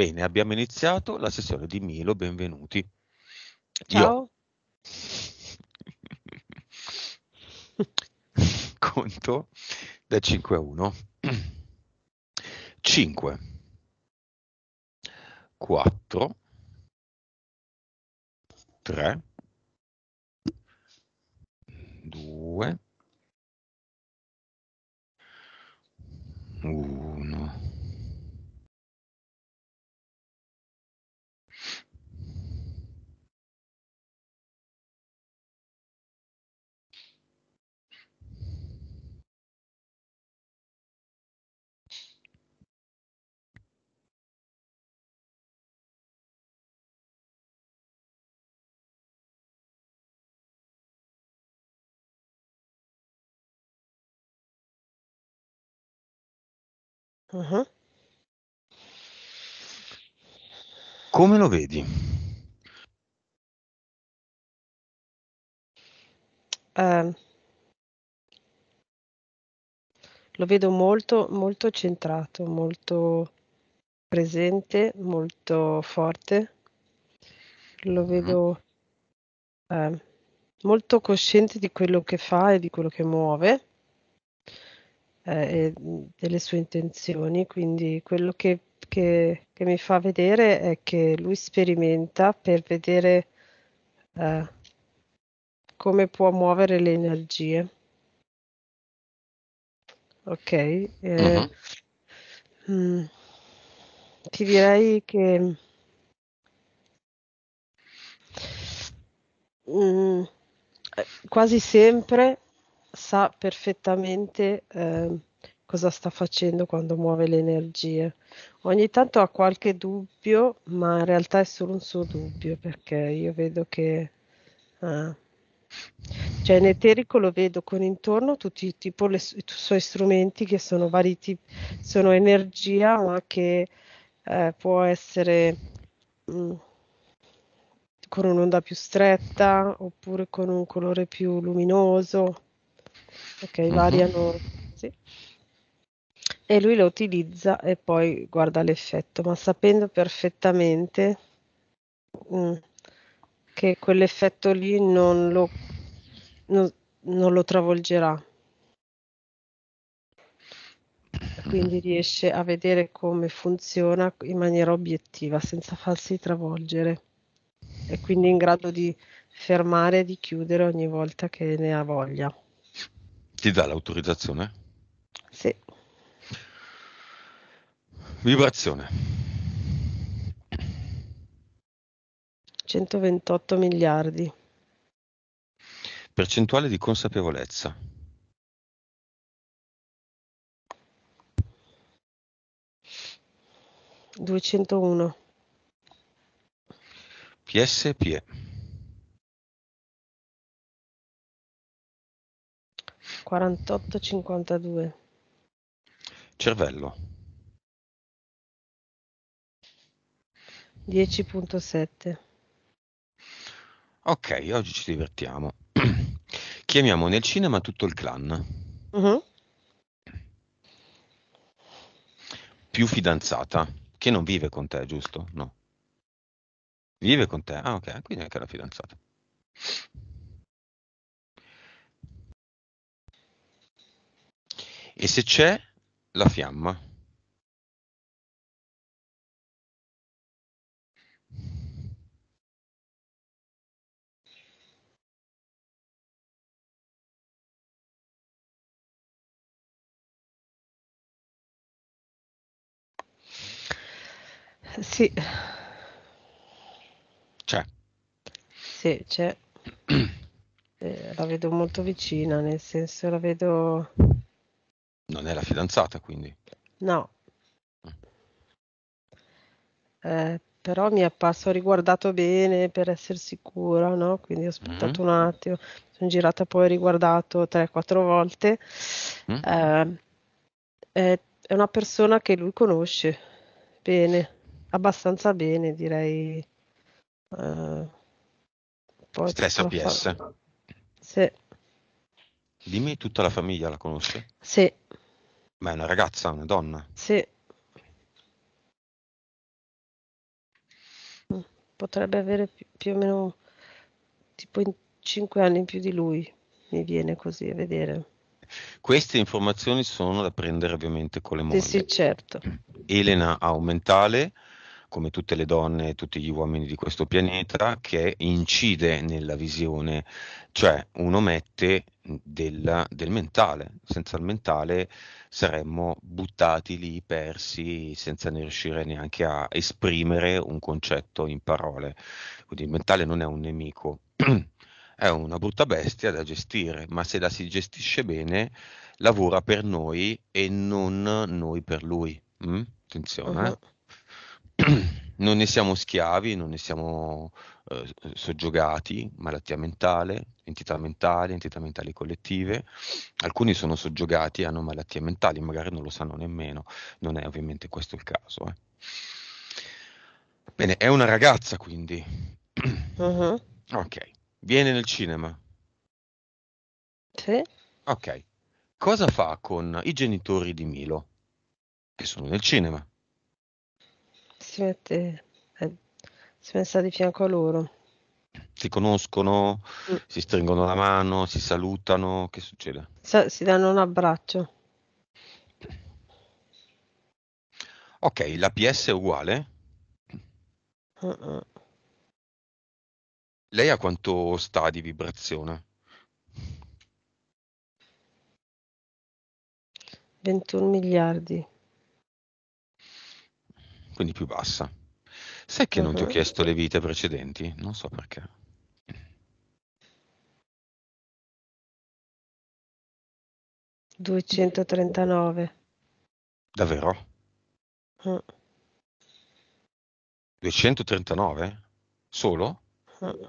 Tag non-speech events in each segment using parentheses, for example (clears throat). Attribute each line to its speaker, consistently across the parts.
Speaker 1: Bene,
Speaker 2: abbiamo iniziato la sessione di Milo, benvenuti. Ciao. Io (laughs) conto da 5 a 1. 5,
Speaker 1: 4, 3, 2, 1. Ah-ah. Uh-huh. Come lo vedi?
Speaker 3: Ehm, lo vedo molto, molto centrato, molto presente, molto forte. Lo mm-hmm. vedo, ehm, molto cosciente di quello che fa e di quello che muove eh, e delle sue intenzioni, quindi quello che, che, che, mi fa vedere è che lui sperimenta per vedere eh, come può muovere le energie. Ok, eh, uh-huh. Mm-hmm. mh, mm, ti direi che mh, mm, eh, quasi sempre sa perfettamente eh, cosa sta facendo quando muove le energie. Ogni tanto ha qualche dubbio, ma in realtà è solo un suo dubbio perché io vedo che... Ah, cioè in eterico lo vedo con intorno tutti tipo le, i suoi strumenti che sono vari tipi, sono energia ma che eh, può essere mh, mm, con un'onda più stretta oppure con un colore più luminoso Ok, mm-hmm. variano. Sì. E lui lo utilizza e poi guarda l'effetto, ma sapendo perfettamente mh, mm, che quell'effetto lì non lo, non, non lo travolgerà. Quindi riesce a vedere come funziona in maniera obiettiva, senza farsi travolgere. E quindi in grado di fermare e di chiudere ogni volta che ne ha voglia.
Speaker 2: Ti dà l'autorizzazione? Sì. Vibrazione.
Speaker 3: 128 miliardi.
Speaker 2: Percentuale di consapevolezza.
Speaker 3: Duecentouno.
Speaker 2: PSPE.
Speaker 3: 48-52.
Speaker 1: Cervello.
Speaker 3: 10.7.
Speaker 2: Ok, oggi ci divertiamo. (clears throat) Chiamiamo nel cinema tutto il clan. Uh-huh. Più fidanzata, che non vive con te, giusto? No. Vive con te? Ah, ok, quindi anche la fidanzata.
Speaker 1: E se c'è, la fiamma. Sì.
Speaker 3: C'è. Sì, c'è. (clears throat) Eh, la vedo molto vicina, nel senso la vedo
Speaker 2: non è la fidanzata, quindi.
Speaker 3: No. Mm. Eh, però mi è apparso, ho riguardato bene per essere sicura, no? Quindi ho aspettato mm un attimo, sono girata poi, ho riguardato 3-4 volte. mm Eh, è una persona che lui conosce bene, abbastanza bene, direi.
Speaker 2: Eh, Stress APS. Fa... Sì. Dimmi, tutta la famiglia la conosce? Sì. Ma è una ragazza, una donna.
Speaker 3: Sì. Mm, potrebbe avere più, più o meno tipo 5 anni in più di lui, mi viene così a vedere.
Speaker 2: Queste informazioni sono da prendere ovviamente con le mogli.
Speaker 3: Sì, sì, certo.
Speaker 2: Elena ha un mentale, come tutte le donne e tutti gli uomini di questo pianeta, che incide nella visione, cioè uno mette del, del mentale. Senza il mentale saremmo buttati lì, persi, senza ne riuscire neanche a esprimere un concetto in parole. Quindi il mentale non è un nemico. (clears throat) è una brutta bestia da gestire, ma se la si gestisce bene, lavora per noi e non noi per lui. Mm? Attenzione. Uh-huh. (clears throat) non ne siamo schiavi, non ne siamo eh, eh, soggiogati, malattia mentale, entità mentali, entità mentali collettive, alcuni sono soggiogati e hanno malattie mentali, magari non lo sanno nemmeno, non è ovviamente questo il caso. Eh. Bene, è una ragazza quindi. Uh-huh. (clears throat) Ok, viene nel cinema. Sì. Ok, cosa fa con i genitori di Milo, che sono nel cinema?
Speaker 3: si certo, mette, eh, eh, si mette di fianco a loro.
Speaker 2: Si conoscono, mm. si stringono la mano, si salutano, che succede?
Speaker 3: Sa- si danno un abbraccio.
Speaker 2: Ok, la PS è uguale. Uh-uh. Lei a quanto sta di vibrazione?
Speaker 3: 21 miliardi
Speaker 2: quindi più bassa.
Speaker 3: Sai che non ti ho mhm.
Speaker 2: chiesto le vite precedenti? Non so perché.
Speaker 1: Duecentotrentanove. Davvero? Mm.
Speaker 2: 239? Solo? Mm.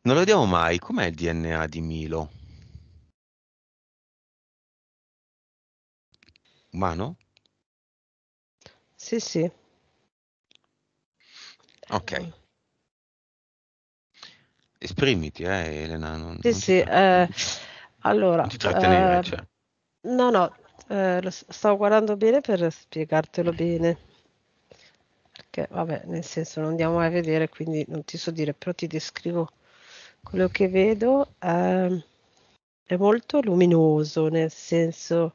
Speaker 2: Non lo vediamo mai. Com'è il DNA di Milo?
Speaker 1: Umano? Sì,
Speaker 3: sì.
Speaker 2: Ok. Mm. Esprimiti, eh, Elena. Non, Sì, non sì, ehm,
Speaker 3: allora, non ti trattenere, ehm, cioè. no, no, eh, lo stavo guardando bene per spiegartelo bene. Perché, vabbè, nel senso, non andiamo mai a vedere, quindi non ti so dire, però ti descrivo quello che vedo. ehm, è molto luminoso, nel senso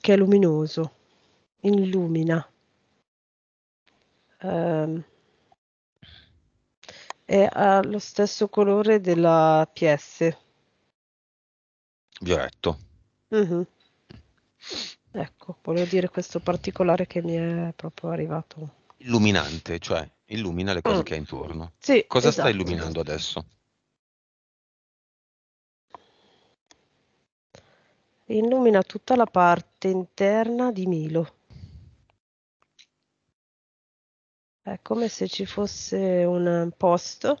Speaker 3: che è luminoso illumina. Ehm, e ha lo stesso colore della PS. Violetto. Mhm. Ecco, volevo dire questo particolare che mi è proprio arrivato.
Speaker 2: Illuminante, cioè illumina le cose Mm. che hai intorno. Sì, Cosa esatto. sta illuminando adesso?
Speaker 3: Illumina tutta la parte interna di Milo. È come se ci fosse un posto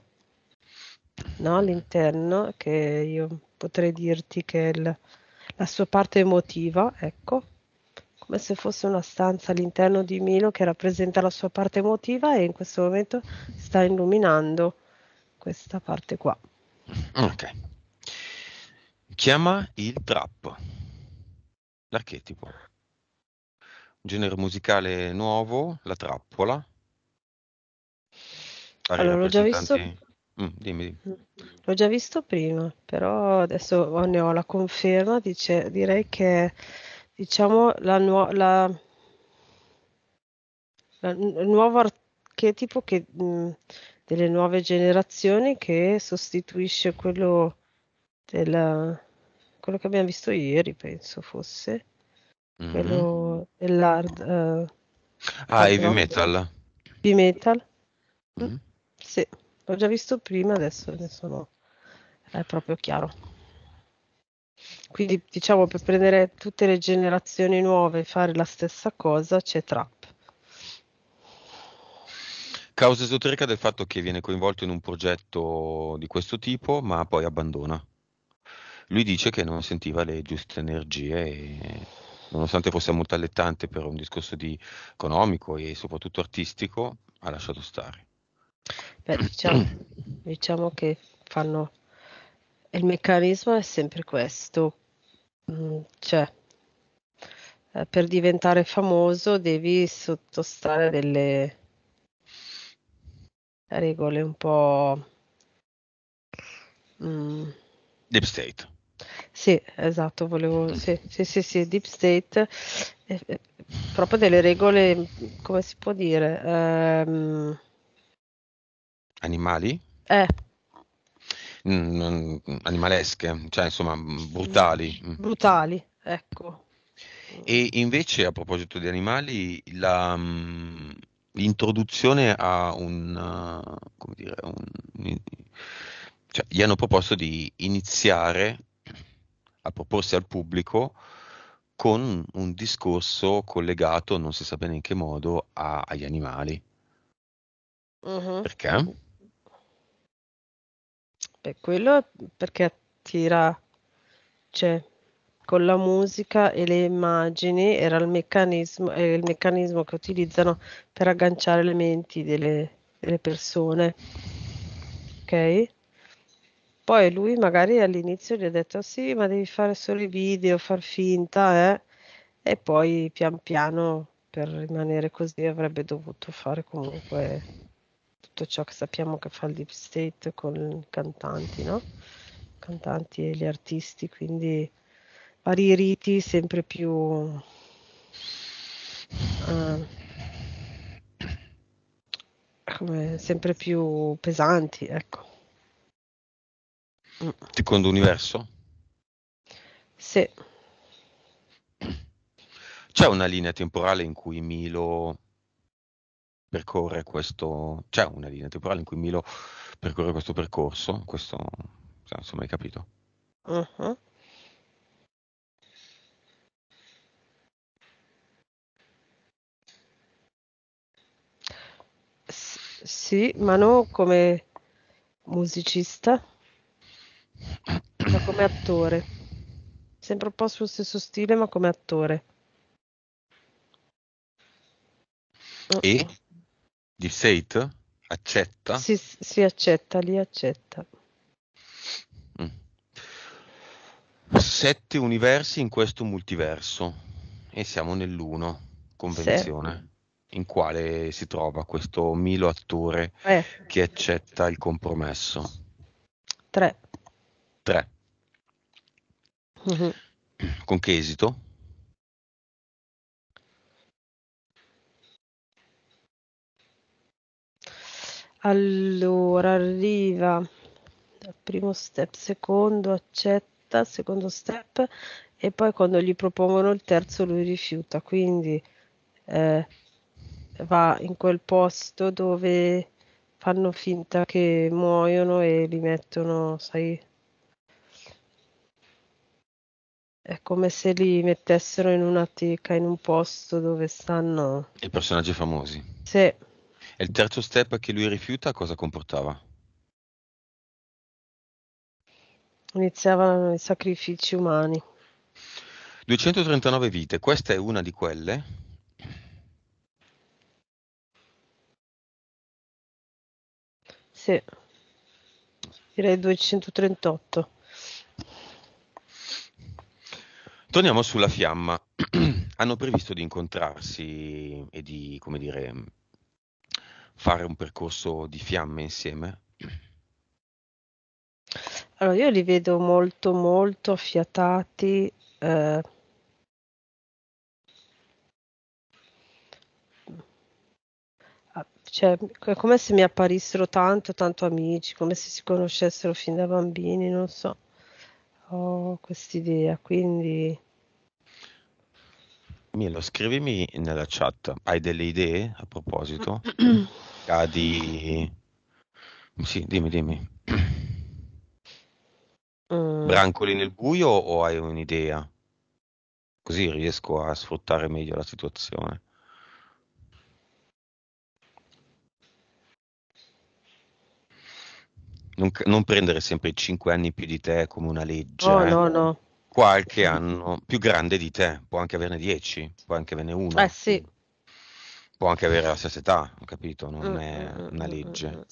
Speaker 3: no, all'interno che io potrei dirti che il, la sua parte emotiva, ecco, come se fosse una stanza all'interno di Milo che rappresenta la sua parte emotiva e in questo momento sta illuminando questa parte qua.
Speaker 2: Ok. Chiama il trap, l'archetipo. Un genere musicale nuovo, la trappola, allora, allora, l'ho già visto. Mm, dimmi, dimmi.
Speaker 3: Mm. L'ho già visto prima, però adesso ne ho la conferma. Dice, direi che diciamo la, nu- la, la il nuovo archetipo che, mh, mm, delle nuove generazioni che sostituisce quello, della, quello che abbiamo visto ieri, penso fosse mm-hmm. quello dell'hard. Uh,
Speaker 2: ah, heavy rock. metal.
Speaker 3: Heavy metal. Mm-hmm. Sì, l'ho già visto prima, adesso, ne sono È proprio chiaro. Quindi diciamo per prendere tutte le generazioni nuove e fare la stessa cosa c'è Trap.
Speaker 2: Causa esoterica del fatto che viene coinvolto in un progetto di questo tipo ma poi abbandona. Lui dice che non sentiva le giuste energie e nonostante fosse molto allettante per un discorso di, economico e soprattutto artistico ha lasciato stare.
Speaker 3: Beh, diciamo, (clears throat) diciamo che fanno il meccanismo è sempre questo, mm, cioè eh, per diventare famoso devi sottostare a delle regole un po' mm. deep state. Sì, esatto, volevo sì, sì, sì, sì deep state eh, eh proprio delle regole come si può dire eh,
Speaker 2: Animali? Eh. Mm, animalesche, cioè insomma brutali. Mm.
Speaker 3: Brutali, ecco.
Speaker 2: E invece a proposito di animali, la, mm, l'introduzione a un, uh, come dire, un, cioè, gli hanno proposto di iniziare a proporsi al pubblico con un discorso collegato, non si sa bene in che modo, a, agli animali. Uh-huh. Perché?
Speaker 3: Beh, quello è perché attira, cioè con la musica e le immagini era il meccanismo, è il meccanismo che utilizzano per agganciare le menti delle, delle persone. Ok? Poi lui magari all'inizio gli ha detto sì, ma devi fare solo i video, far finta, eh? E poi pian piano per rimanere così avrebbe dovuto fare comunque tutto ciò che sappiamo che fa il Deep State con i cantanti, no? cantanti e gli artisti, quindi vari riti sempre più uh, come, sempre più pesanti, ecco.
Speaker 2: Mm. Secondo universo? Sì. C'è una linea temporale in cui Milo percorre questo, c'è una linea temporale in cui Milo percorre questo percorso, questo insomma hai capito.
Speaker 1: Uh-huh.
Speaker 3: sì, ma non come musicista, ma come attore. Sempre un po' sullo stesso stile, ma come attore.
Speaker 2: Uh-huh. E? Di Sate? Accetta? Si,
Speaker 3: si accetta, li accetta.
Speaker 2: Mm. Sette universi in questo multiverso e siamo nell'uno, convenzione. Sì. In quale si trova questo Milo attore eh. che accetta il compromesso? Tre. Tre. Mm-hmm. Con che esito?
Speaker 3: Allora, arriva dal primo step, secondo, accetta, secondo step e poi quando gli propongono il terzo lui rifiuta, quindi eh, va in quel posto dove fanno finta che muoiono e li mettono, sai, è come se li mettessero in una teca, in un posto dove stanno...
Speaker 2: I personaggi famosi. Sì. E il terzo step che lui rifiuta cosa comportava?
Speaker 3: Iniziavano i sacrifici umani.
Speaker 2: 239 vite, questa è una di quelle.
Speaker 3: Sì, direi 238.
Speaker 2: Torniamo sulla fiamma. (clears throat) Hanno previsto di incontrarsi e di, come dire, fare un percorso di fiamme insieme?
Speaker 3: Allora, io li vedo molto, molto affiatati. Eh, cioè, è come se mi apparissero tanto, tanto amici, come se si conoscessero fin da bambini, non so. Ho quest'idea, quindi
Speaker 2: Milo, scrivimi nella chat, hai delle idee a proposito? (clears throat) ah, di... Sì, dimmi, dimmi.
Speaker 1: Mm. Brancoli nel
Speaker 2: buio o hai un'idea? Così riesco a sfruttare meglio la situazione. Non, non prendere sempre i 5 anni più di te come una legge. No, oh, eh? no, no qualche anno più grande di te, può anche averne 10, può anche averne uno. Eh sì. Può anche avere la stessa età, ho capito, non mm, è mm, mm, una legge.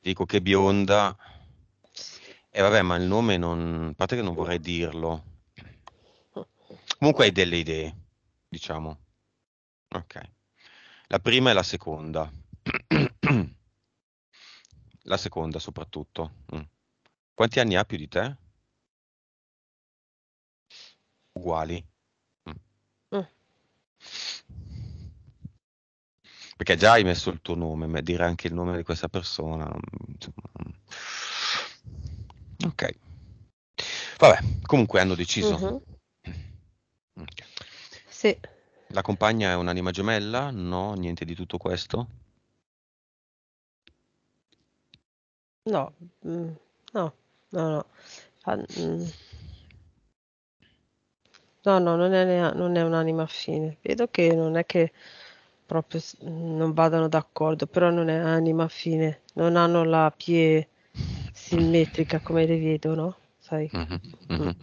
Speaker 2: Dico che bionda. E vabbè, ma il nome non... A parte che non vorrei dirlo. Comunque hai delle idee, diciamo. Ok. La prima e la seconda. (clears throat) la seconda soprattutto. Quanti anni ha più di te? uguali.
Speaker 1: Mm.
Speaker 2: Perché già hai messo il tuo nome, ma dire anche il nome di questa persona. Insomma. Ok. Vabbè, comunque hanno deciso. Mm-hmm.
Speaker 3: Okay. Sì.
Speaker 2: La compagna è un'anima gemella? No, niente di tutto questo?
Speaker 3: No, mm. no, no, no. Fa... Ah, No, no, non è, non è un'anima affine. Vedo che non è che proprio non vadano d'accordo, però non è anima affine. Non hanno la pie simmetrica come le vedo, no? Sai? Mhm,
Speaker 2: mhm.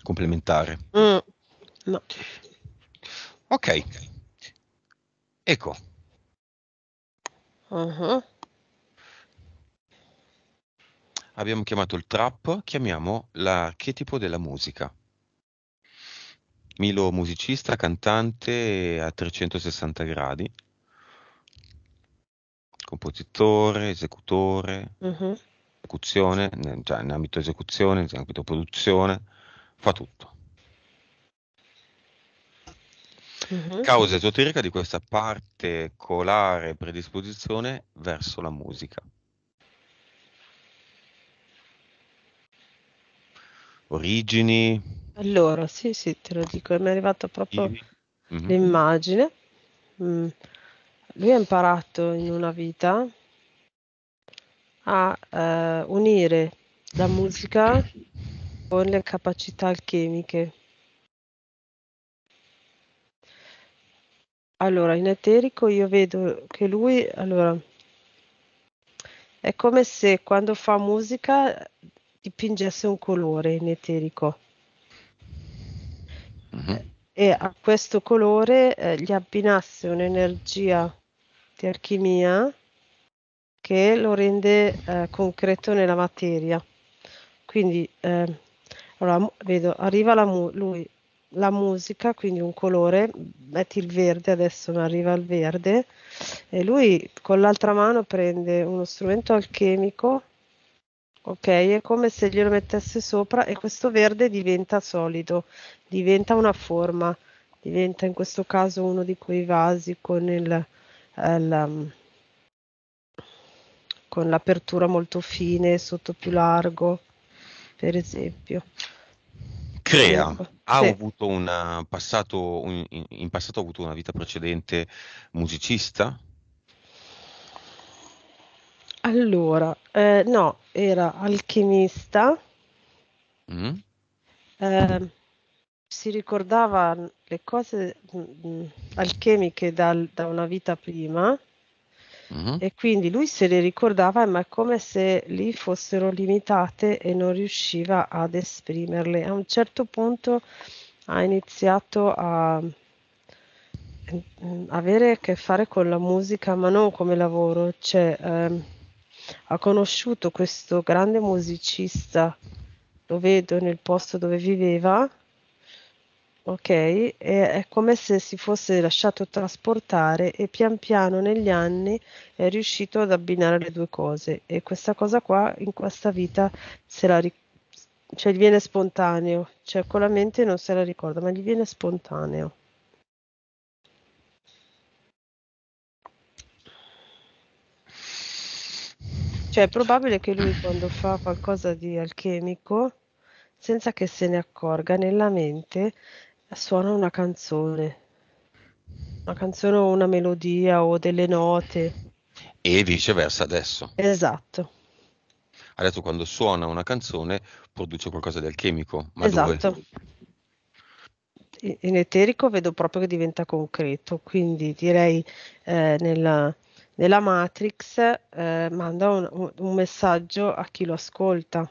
Speaker 2: Complementare.
Speaker 3: Mm, no.
Speaker 2: Ok. Ecco, Mhm. abbiamo chiamato il trap, chiamiamo l'archetipo della musica. Milo musicista, cantante a 360 gradi, compositore, esecutore, uh-huh. esecuzione, già cioè, in ambito esecuzione, in ambito produzione, fa tutto.
Speaker 1: Uh-huh. Causa
Speaker 2: esoterica di questa particolare predisposizione verso la musica. Origini,
Speaker 3: allora, sì, sì, te lo dico, mi è arrivata proprio Ivi. Mhm. l'immagine. Mm. Lui ha imparato in una vita a eh, unire la musica con le capacità alchemiche. Allora, in eterico io vedo che lui, allora, è come se quando fa musica dipingesse un colore in eterico uh-huh. e a questo colore eh, gli abbinasse un'energia di alchimia che lo rende eh, concreto nella materia. Quindi, eh, allora, vedo, arriva la, mu- lui, la musica, quindi un colore, metti il verde, adesso mi arriva il verde, e lui con l'altra mano prende uno strumento alchemico ok? È come se glielo mettesse sopra e questo verde diventa solido, diventa una forma, diventa in questo caso uno di quei vasi con, il, il, eh, mm, con l'apertura molto fine, sotto più largo, per esempio.
Speaker 2: Crea ecco, ha sì. avuto una passato, un, in, in passato ha avuto una vita precedente musicista?
Speaker 3: Allora, eh, no, era alchimista, Mm? eh, si ricordava le cose mm, mm, alchemiche dal- da una vita prima Mhm. e quindi lui se le ricordava, ma è come se lì fossero limitate e non riusciva ad esprimerle. A un certo punto ha iniziato a mm, mm avere a che fare con la musica, ma non come lavoro, cioè ehm, ha conosciuto questo grande musicista, lo vedo nel posto dove viveva, ok? E è come se si fosse lasciato trasportare e pian piano negli anni è riuscito ad abbinare le due cose e questa cosa qua in questa vita se la ricorda cioè gli viene spontaneo, cioè con la mente non se la ricorda, ma gli viene spontaneo. Cioè è probabile che lui quando fa qualcosa di alchemico, senza che se ne accorga, nella mente suona una canzone. Una canzone o una melodia o delle note.
Speaker 2: E viceversa adesso.
Speaker 3: Esatto.
Speaker 2: Adesso quando suona una canzone produce qualcosa di alchemico. Ma esatto. Dove?
Speaker 3: in eterico vedo proprio che diventa concreto, quindi direi eh, nella, nella Matrix eh, manda un, un, messaggio a chi lo ascolta,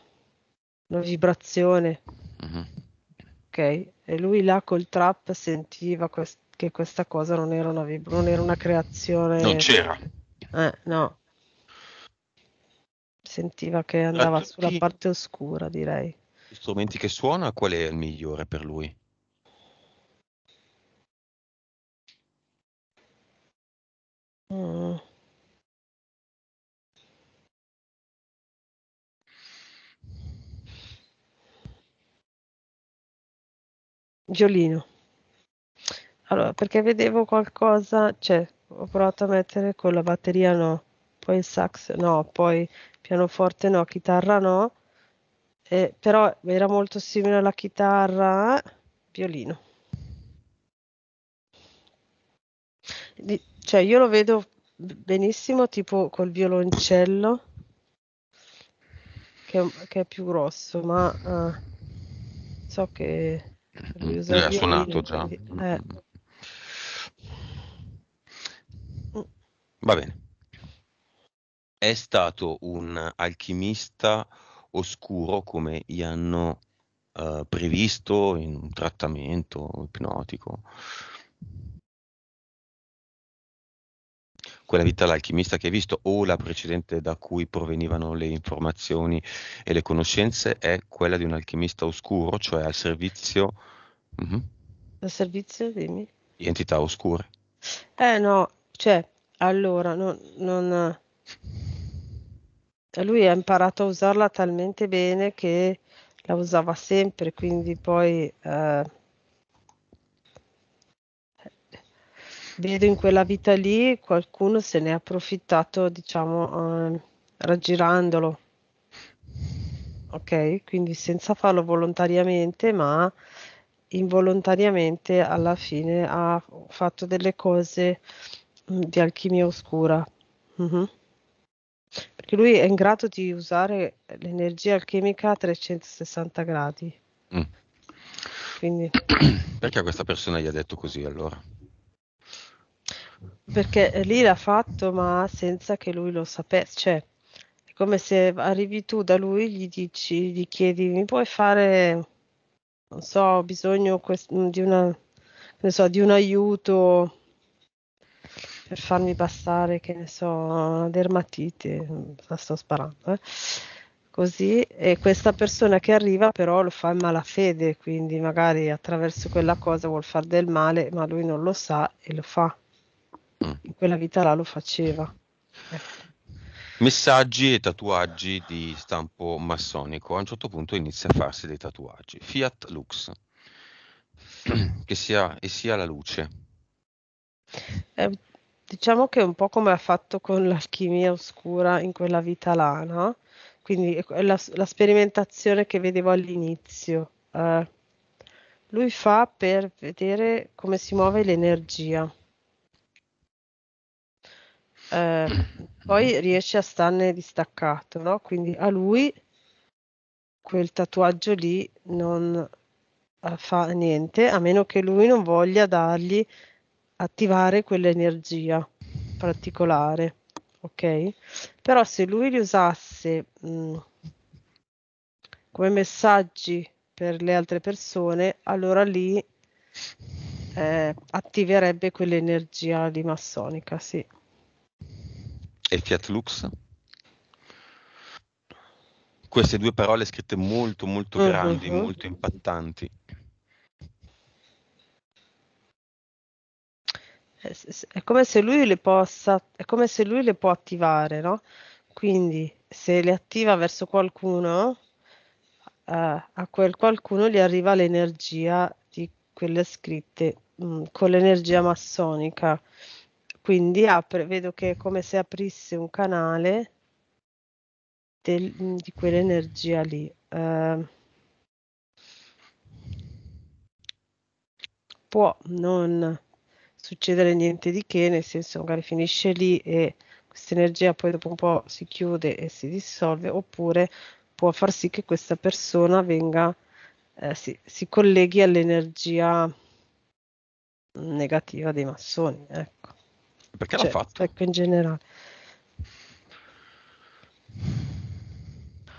Speaker 3: una vibrazione. Uh-huh. Ok, e lui là col trap sentiva quest- che questa cosa non era una vib- non era una creazione. Non c'era. Eh, no. Sentiva che eh, andava tutti... sulla parte oscura, direi.
Speaker 2: Gli strumenti che suona, qual è il migliore per lui?
Speaker 1: Mm.
Speaker 3: Giolino. Allora, perché vedevo qualcosa, cioè, ho provato a mettere con la batteria no, poi il sax no, poi pianoforte no, chitarra no, eh, però era molto simile alla chitarra, violino. Di, cioè, io lo vedo benissimo tipo col violoncello, che, che è più grosso, ma uh, so che Mm. Eh, ha suonato già. Mm. Eh.
Speaker 2: Va bene. È stato un alchimista oscuro come gli hanno eh, previsto in un trattamento ipnotico. quella vita l'alchimista che hai visto o la precedente da cui provenivano le informazioni e le conoscenze è quella di un alchimista oscuro, cioè al servizio... Uh-huh.
Speaker 3: Al servizio, dimmi.
Speaker 2: Di entità oscure.
Speaker 3: Eh no, cioè, allora, non... non cioè, lui ha imparato a usarla talmente bene che la usava sempre, quindi poi eh, vedo in quella vita lì qualcuno se ne è approfittato, diciamo, eh, raggirandolo. Ok, quindi senza farlo volontariamente, ma involontariamente alla fine ha fatto delle cose mm, di alchimia oscura. Mm-hmm. Perché lui è in grado di usare l'energia alchimica a 360 gradi. Mm. Quindi...
Speaker 2: Perché questa persona gli ha detto così allora?
Speaker 3: Perché lì l'ha fatto, ma senza che lui lo sapesse. Cioè, è come se arrivi tu da lui, gli dici, gli chiedi, mi puoi fare, non so, ho bisogno quest- di, una, so, di un aiuto per farmi passare, che ne so, una dermatite, la sto sparando, eh? così, e questa persona che arriva però lo fa in malafede, quindi magari attraverso quella cosa vuol fare del male, ma lui non lo sa e lo fa. Mm. in quella vita là lo faceva. Ecco.
Speaker 2: Messaggi e tatuaggi di stampo massonico. A un certo punto inizia a farsi dei tatuaggi. Fiat Lux, (clears throat) che sia, e sia la luce.
Speaker 3: Eh, diciamo che è un po' come ha fatto con l'alchimia oscura in quella vita là, no? Quindi la, la sperimentazione che vedevo all'inizio. Eh, lui fa per vedere come si muove l'energia eh, poi riesce a starne distaccato, no? Quindi a lui quel tatuaggio lì non eh, fa niente, a meno che lui non voglia dargli attivare quell'energia particolare, ok? Però se lui li usasse mh, mm, come messaggi per le altre persone, allora lì eh, attiverebbe quell'energia di massonica, sì
Speaker 2: e Fiat Lux. Queste due parole scritte molto molto mm-hmm. grandi, uh-huh. molto impattanti.
Speaker 3: È come se lui le possa, è come se lui le può attivare, no? Quindi se le attiva verso qualcuno, eh, a quel qualcuno gli arriva l'energia di quelle scritte mh, mm, con l'energia massonica quindi apre, vedo che è come se aprisse un canale del, mm, di quell'energia lì. Uh, può non succedere niente di che, nel senso magari finisce lì e questa energia poi dopo un po' si chiude e si dissolve, oppure può far sì che questa persona venga, eh, si, si colleghi all'energia mm, negativa dei massoni. Ecco. Perché cioè, l'ha fatto? Ecco, in generale.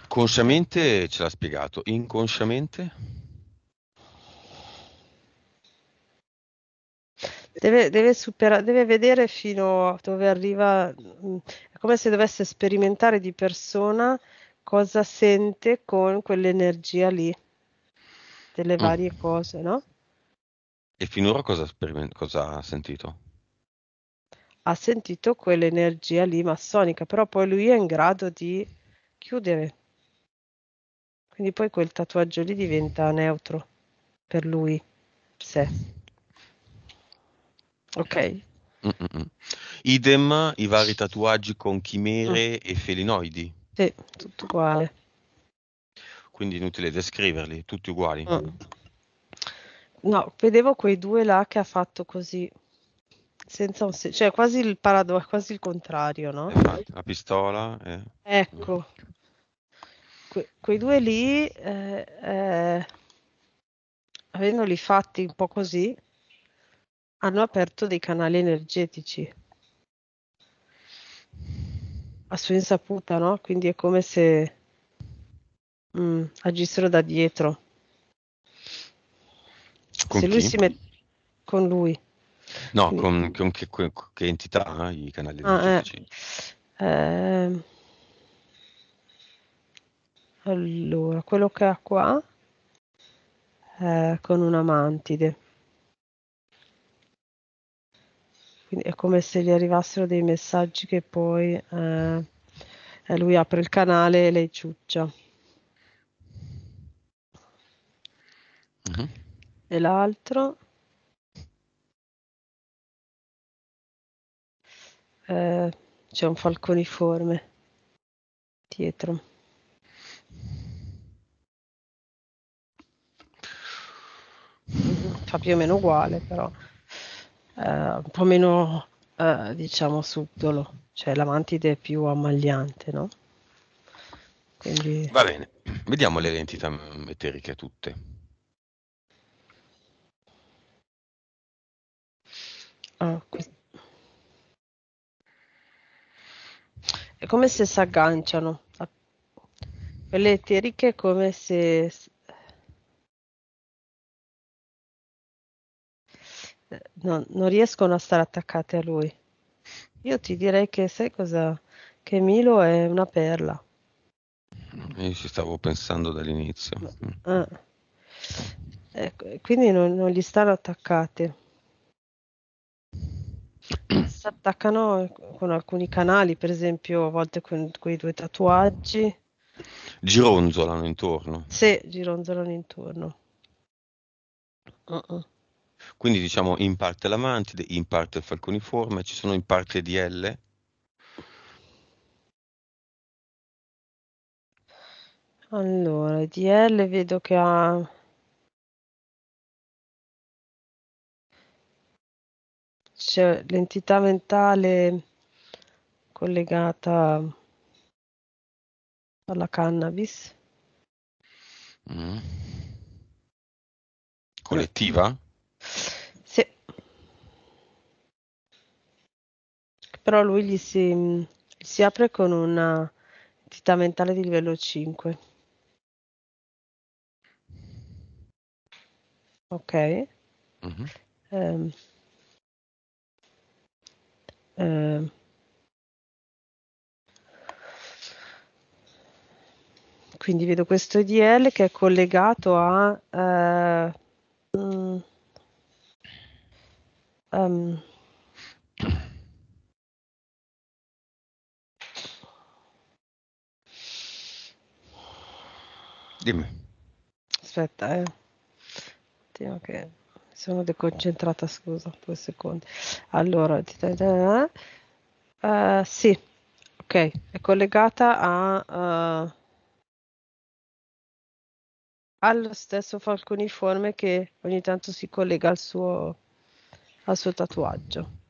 Speaker 2: Consciamente ce l'ha spiegato, inconsciamente?
Speaker 3: Deve, deve, supera- deve vedere fino a dove arriva, mm, è come se dovesse sperimentare di persona cosa sente con quell'energia lì, delle mm. varie mm. cose, no?
Speaker 2: E finora cosa, cosa ha sentito?
Speaker 3: ha sentito quell'energia lì massonica, però poi lui è in grado di chiudere. Quindi poi quel tatuaggio lì diventa neutro per lui, sé. Ok.
Speaker 2: Mm-mm. Idem i vari tatuaggi con chimere mm. e felinoidi.
Speaker 3: Sì, tutto uguale.
Speaker 2: Quindi inutile descriverli, tutti uguali. Mm.
Speaker 3: No, vedevo quei due là che ha fatto così senza un se- cioè quasi il paradosso, quasi il contrario, no? Eh,
Speaker 2: la pistola. Eh. Ecco,
Speaker 3: que- quei due lì, eh, eh, avendoli fatti un po' così, hanno aperto dei canali energetici a sua insaputa, no? Quindi è come se mh, mm, agissero da dietro.
Speaker 2: Con se lui si mette
Speaker 3: con lui No, Quindi... con,
Speaker 2: con, che, con, che, entità eh, i canali ah,
Speaker 3: di eh, eh, Allora, quello che ha qua è eh, con una mantide. Quindi è come se gli arrivassero dei messaggi che poi eh, eh lui apre il canale e lei ciuccia. Mm-hmm. E l'altro? Eh, c'è un falconiforme dietro. Mm-hmm. Fa più o meno uguale, però eh, un po' meno, eh, diciamo, subdolo, cioè la mantide è più ammagliante, no? Quindi...
Speaker 2: Va bene, vediamo le entità eteriche tutte.
Speaker 3: Ah, questo È come se si agganciano. Quelle eteriche è come se... No, non riescono a stare attaccate a lui. Io ti direi che sai cosa? Che Milo è una perla.
Speaker 2: Io ci stavo pensando dall'inizio.
Speaker 3: Ah. Ecco, quindi non, non gli stanno attaccate si attaccano con alcuni canali, per esempio a volte con quei due tatuaggi.
Speaker 2: Gironzolano intorno.
Speaker 3: Sì, gironzolano intorno. Uh-uh.
Speaker 2: Quindi diciamo in parte la mantide, in parte il falconiforme, ci sono in parte DL.
Speaker 3: Allora, DL vedo che ha c'è l'entità mentale collegata alla cannabis.
Speaker 1: Mm. Collettiva?
Speaker 3: Sì. Però lui gli si, si apre con una entità mentale di livello 5. Ok.
Speaker 1: Mm-hmm. Um, Ehm.
Speaker 3: quindi vedo questo EDL che è collegato a eh, um, Dimmi. Aspetta, eh. Attimo che sono deconcentrata, scusa, due secondi. Allora, uh, sì, ok, è collegata a, uh, allo stesso falconiforme che ogni tanto si collega al suo, al suo tatuaggio.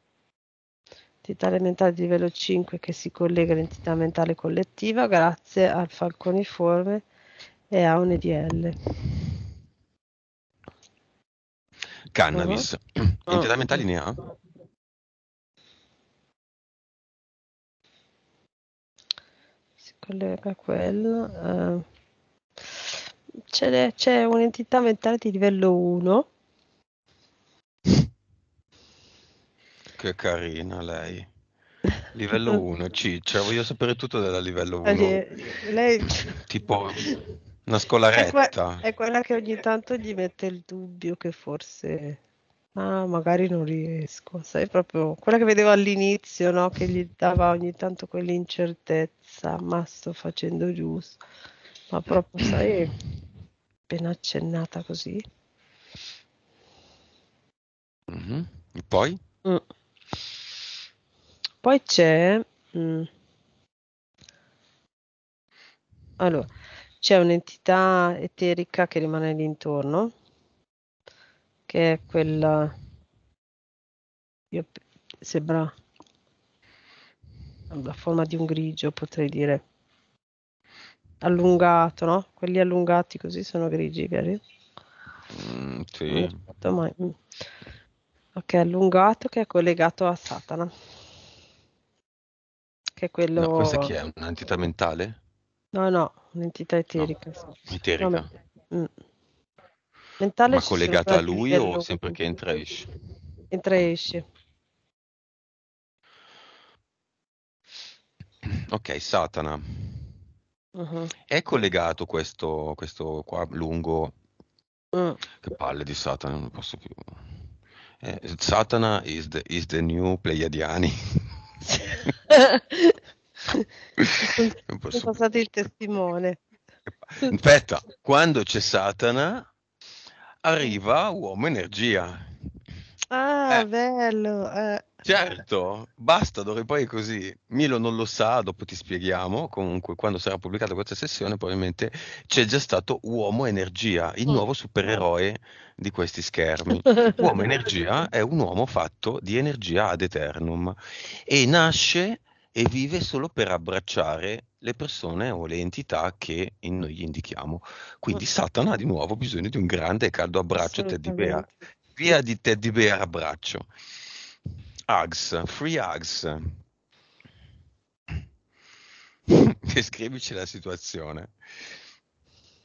Speaker 3: Entità elementare di livello 5 che si collega all'entità mentale collettiva grazie al falconiforme e a un EDL
Speaker 1: cannabis. Uh-huh. Entità mentali ne ha?
Speaker 3: Si collega a quello. Uh, eh. c'è, c'è un'entità mentale di livello 1.
Speaker 2: Che carina lei. Livello 1, (laughs) cioè voglio sapere tutto della livello 1. Eh lei... Tipo una scolaretta. È,
Speaker 3: que- è, quella che ogni tanto gli mette il dubbio che forse... Ah, magari non riesco. Sai, proprio quella che vedevo all'inizio, no? Che gli dava ogni tanto quell'incertezza, ma sto facendo giusto. Ma proprio, sai, appena accennata così.
Speaker 2: Mm-hmm. Poi?
Speaker 3: Mm. Poi c'è... Mm. Allora, c'è un'entità eterica che rimane lì intorno, che è quella, io, sembra la forma di un grigio, potrei dire, allungato, no? Quelli allungati così sono grigi, vero? Mm, sì. Mai. Ok, allungato che è collegato a Satana. Che è quello... No, questa chi è?
Speaker 2: Un'entità mentale?
Speaker 3: No, no, un'entità eterica. No. Eterica. No, ma... Mm. Mentale Ma collegata a lui o
Speaker 2: sempre che entra e esce?
Speaker 3: Entra e esce.
Speaker 2: Ok, Satana. Uh-huh. È collegato questo, questo qua lungo... Uh. Che palle di Satana, non posso più... Eh, Satana is the, is the new Pleiadiani. (laughs)
Speaker 3: (laughs) non posso... Sono stato il testimone.
Speaker 2: Aspetta, quando c'è Satana arriva Uomo Energia.
Speaker 3: Ah, eh. bello. Eh.
Speaker 2: Certo, basta, d'ora poi così. Milo non lo sa, dopo ti spieghiamo. Comunque, quando sarà pubblicata questa sessione, probabilmente c'è già stato Uomo Energia, il mm. nuovo supereroe di questi schermi. (laughs) Uomo Energia è un uomo fatto di energia ad eternum e nasce e vive solo per abbracciare le persone o le entità che in noi gli indichiamo. Quindi Satana ha di nuovo bisogno di un grande e caldo abbraccio teddy bear. Via di teddy bear abbraccio. Hugs, free hugs. (laughs) Descrivici la situazione.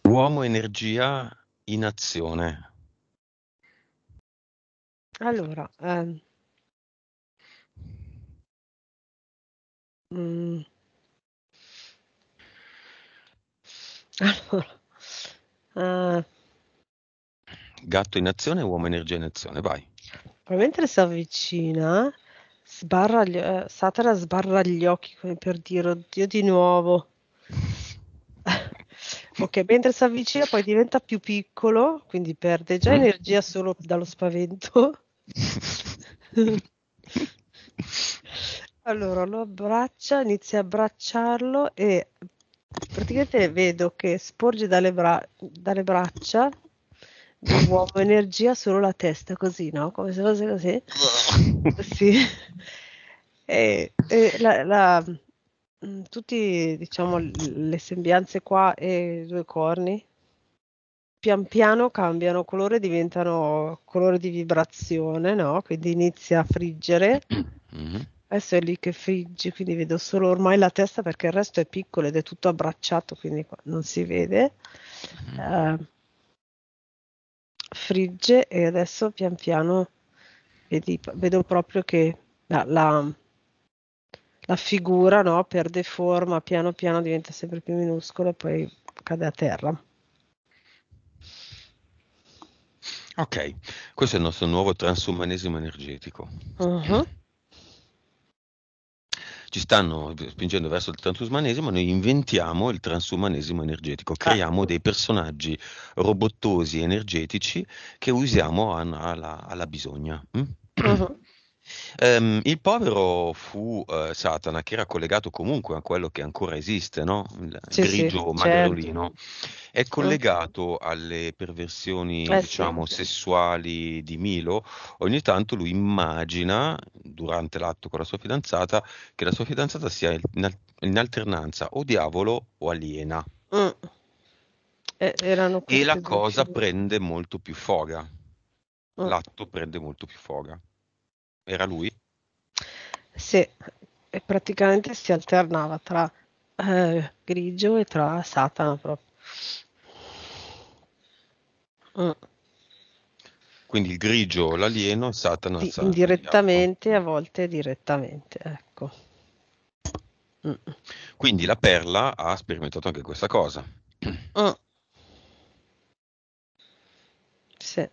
Speaker 2: Uomo energia in azione.
Speaker 1: Allora, ehm, Mm.
Speaker 3: Allora, uhm
Speaker 2: Gatto in azione, uomo energia in azione, vai.
Speaker 3: Mentre s'avvicina, sbarra gli uhm, eh, Satara sbarra gli occhi come per dire: "Oddio di nuovo". (laughs) ok, mentre si avvicina poi diventa più piccolo, quindi perde già mm. energia solo dallo spavento. (laughs) Allora lo abbraccia, inizia a abbracciarlo e praticamente vedo che sporge dalle, bra- dalle braccia dell'uomo energia solo la testa, così, no? Come se fosse così. (laughs) sì. E, e la, la, mm, tutti, diciamo, le sembianze qua e i due corni pian piano cambiano colore, diventano colore di vibrazione, no? Quindi inizia a friggere. Mm-hmm Adesso è lì che frigge, quindi vedo solo ormai la testa perché il resto è piccolo ed è tutto abbracciato, quindi non si vede. Uh, frigge e adesso pian piano vedi, vedo proprio che la, la, la figura no, perde forma, piano piano diventa sempre più minuscola e poi cade a terra.
Speaker 2: Ok, questo è il nostro nuovo transumanesimo energetico. Uh-huh ci stanno spingendo verso il transumanesimo, noi inventiamo il transumanesimo energetico, ah. creiamo ah. dei personaggi robottosi energetici che usiamo alla, alla bisogna. Mm? Uh-huh. Ehm, il povero fu eh, Satana, che era collegato comunque a quello che ancora esiste, no? Il sì, grigio certo. sì, magrolino. Certo. È collegato alle perversioni, eh, diciamo, sì. sessuali di Milo. Ogni tanto lui immagina, durante l'atto con la sua fidanzata, che la sua fidanzata sia in, in alternanza o diavolo o aliena. Mm.
Speaker 3: Eh, e la cosa
Speaker 2: prende molto più foga.
Speaker 3: Mm. L'atto
Speaker 2: prende molto più foga. Era lui?
Speaker 3: Sì, e praticamente si alternava tra eh, Grigio e tra Satana proprio. Mm.
Speaker 2: Quindi il grigio l'alieno e Satana Di, Satana. Indirettamente,
Speaker 3: diciamo. a volte direttamente, ecco.
Speaker 2: Mm. Quindi la perla ha sperimentato anche questa cosa.
Speaker 3: Mm. Sì.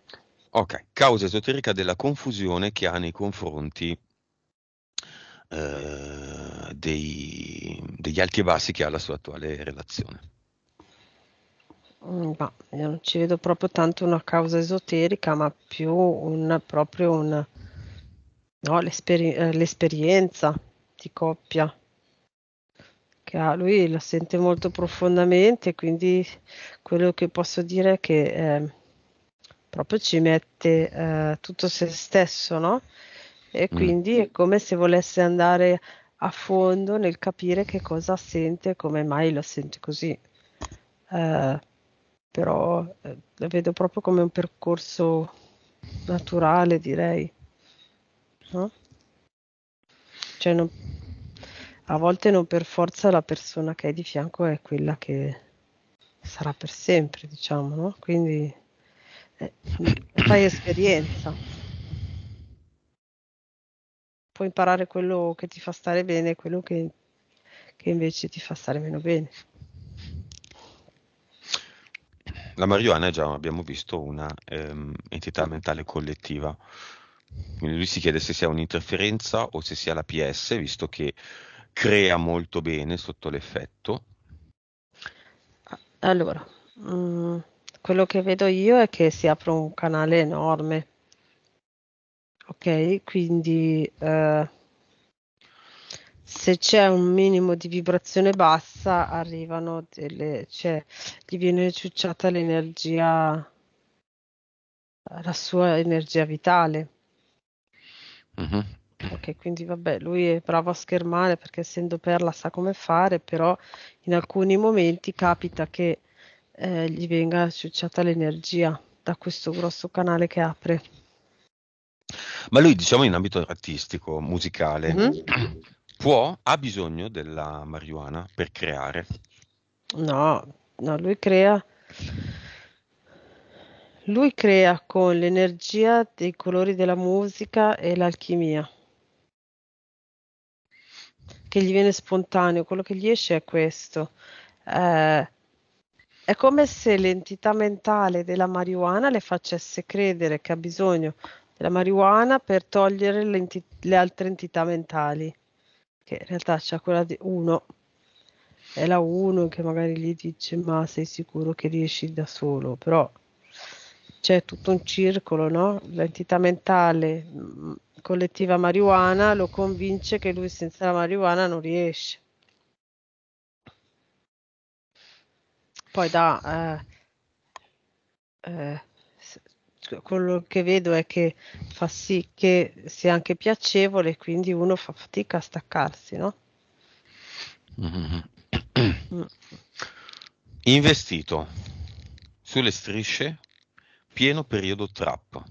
Speaker 2: Ok, causa esoterica della confusione che ha nei confronti eh, dei, degli alti e bassi che ha la sua attuale relazione.
Speaker 3: Mm, ma io non ci vedo proprio tanto una causa esoterica, ma più un, proprio un, no, l'esper- eh, l'esperienza di coppia che ha. Lui la sente molto profondamente, quindi quello che posso dire è che eh, proprio ci mette eh, tutto se stesso, no? E mm. quindi mm. è come se volesse andare a fondo nel capire che cosa sente e come mai lo sente così. Eh, però eh, lo vedo proprio come un percorso naturale, direi. No? Cioè, non, a volte non per forza la persona che è di fianco è quella che sarà per sempre, diciamo, no? Quindi eh, fai esperienza. Puoi imparare quello che ti fa stare bene e quello che, che invece ti fa stare meno bene.
Speaker 2: La marijuana è già, abbiamo visto, una ehm, entità mentale collettiva. Quindi lui si chiede se sia un'interferenza o se sia la PS, visto che crea molto bene sotto l'effetto.
Speaker 3: Ah, allora, mh mm, quello che vedo io è che si apre un canale enorme. Ok, quindi eh, se c'è un minimo di vibrazione bassa, arrivano delle, cioè gli viene ciucciata l'energia, la sua energia vitale. Mm-hmm. Ok, quindi vabbè, lui è bravo a schermare perché essendo perla sa come fare, però in alcuni momenti capita che eh, gli venga ciucciata l'energia da questo grosso canale che apre.
Speaker 2: Ma lui, diciamo, in ambito artistico, musicale, mm-hmm. può, ha bisogno della marijuana per creare?
Speaker 3: No, no, lui crea lui crea con l'energia dei colori della musica e l'alchimia, che gli viene spontaneo, quello che gli esce è questo. Eh, è come se l'entità mentale della marijuana le facesse credere che ha bisogno della marijuana per togliere le altre entità mentali, che in realtà c'è quella di uno, è la uno che magari gli dice ma sei sicuro che riesci da solo, però c'è tutto un circolo, no? L'entità mentale mm, collettiva marijuana lo convince che lui senza la marijuana non riesce. poi da eh, eh, quello che vedo è che fa sì che sia anche piacevole, quindi uno fa fatica a staccarsi, no? Mm-hmm. mm
Speaker 2: Investito sulle strisce, pieno periodo trap,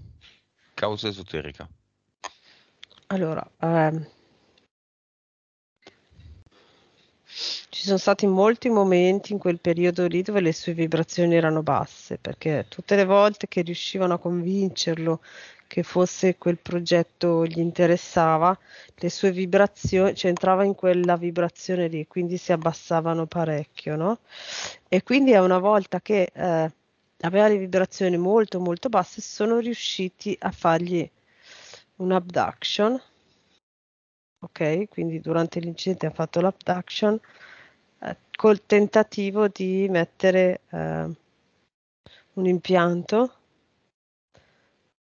Speaker 2: causa esoterica.
Speaker 3: Allora, ehm, sono stati molti momenti in quel periodo lì dove le sue vibrazioni erano basse, perché tutte le volte che riuscivano a convincerlo che fosse quel progetto gli interessava, le sue vibrazioni, cioè entrava in quella vibrazione lì, quindi si abbassavano parecchio, no? E quindi a una volta che eh, aveva le vibrazioni molto molto basse, sono riusciti a fargli un abduction. ok? Quindi durante l'incidente ha fatto l'abduction eh, col tentativo di mettere eh, un impianto.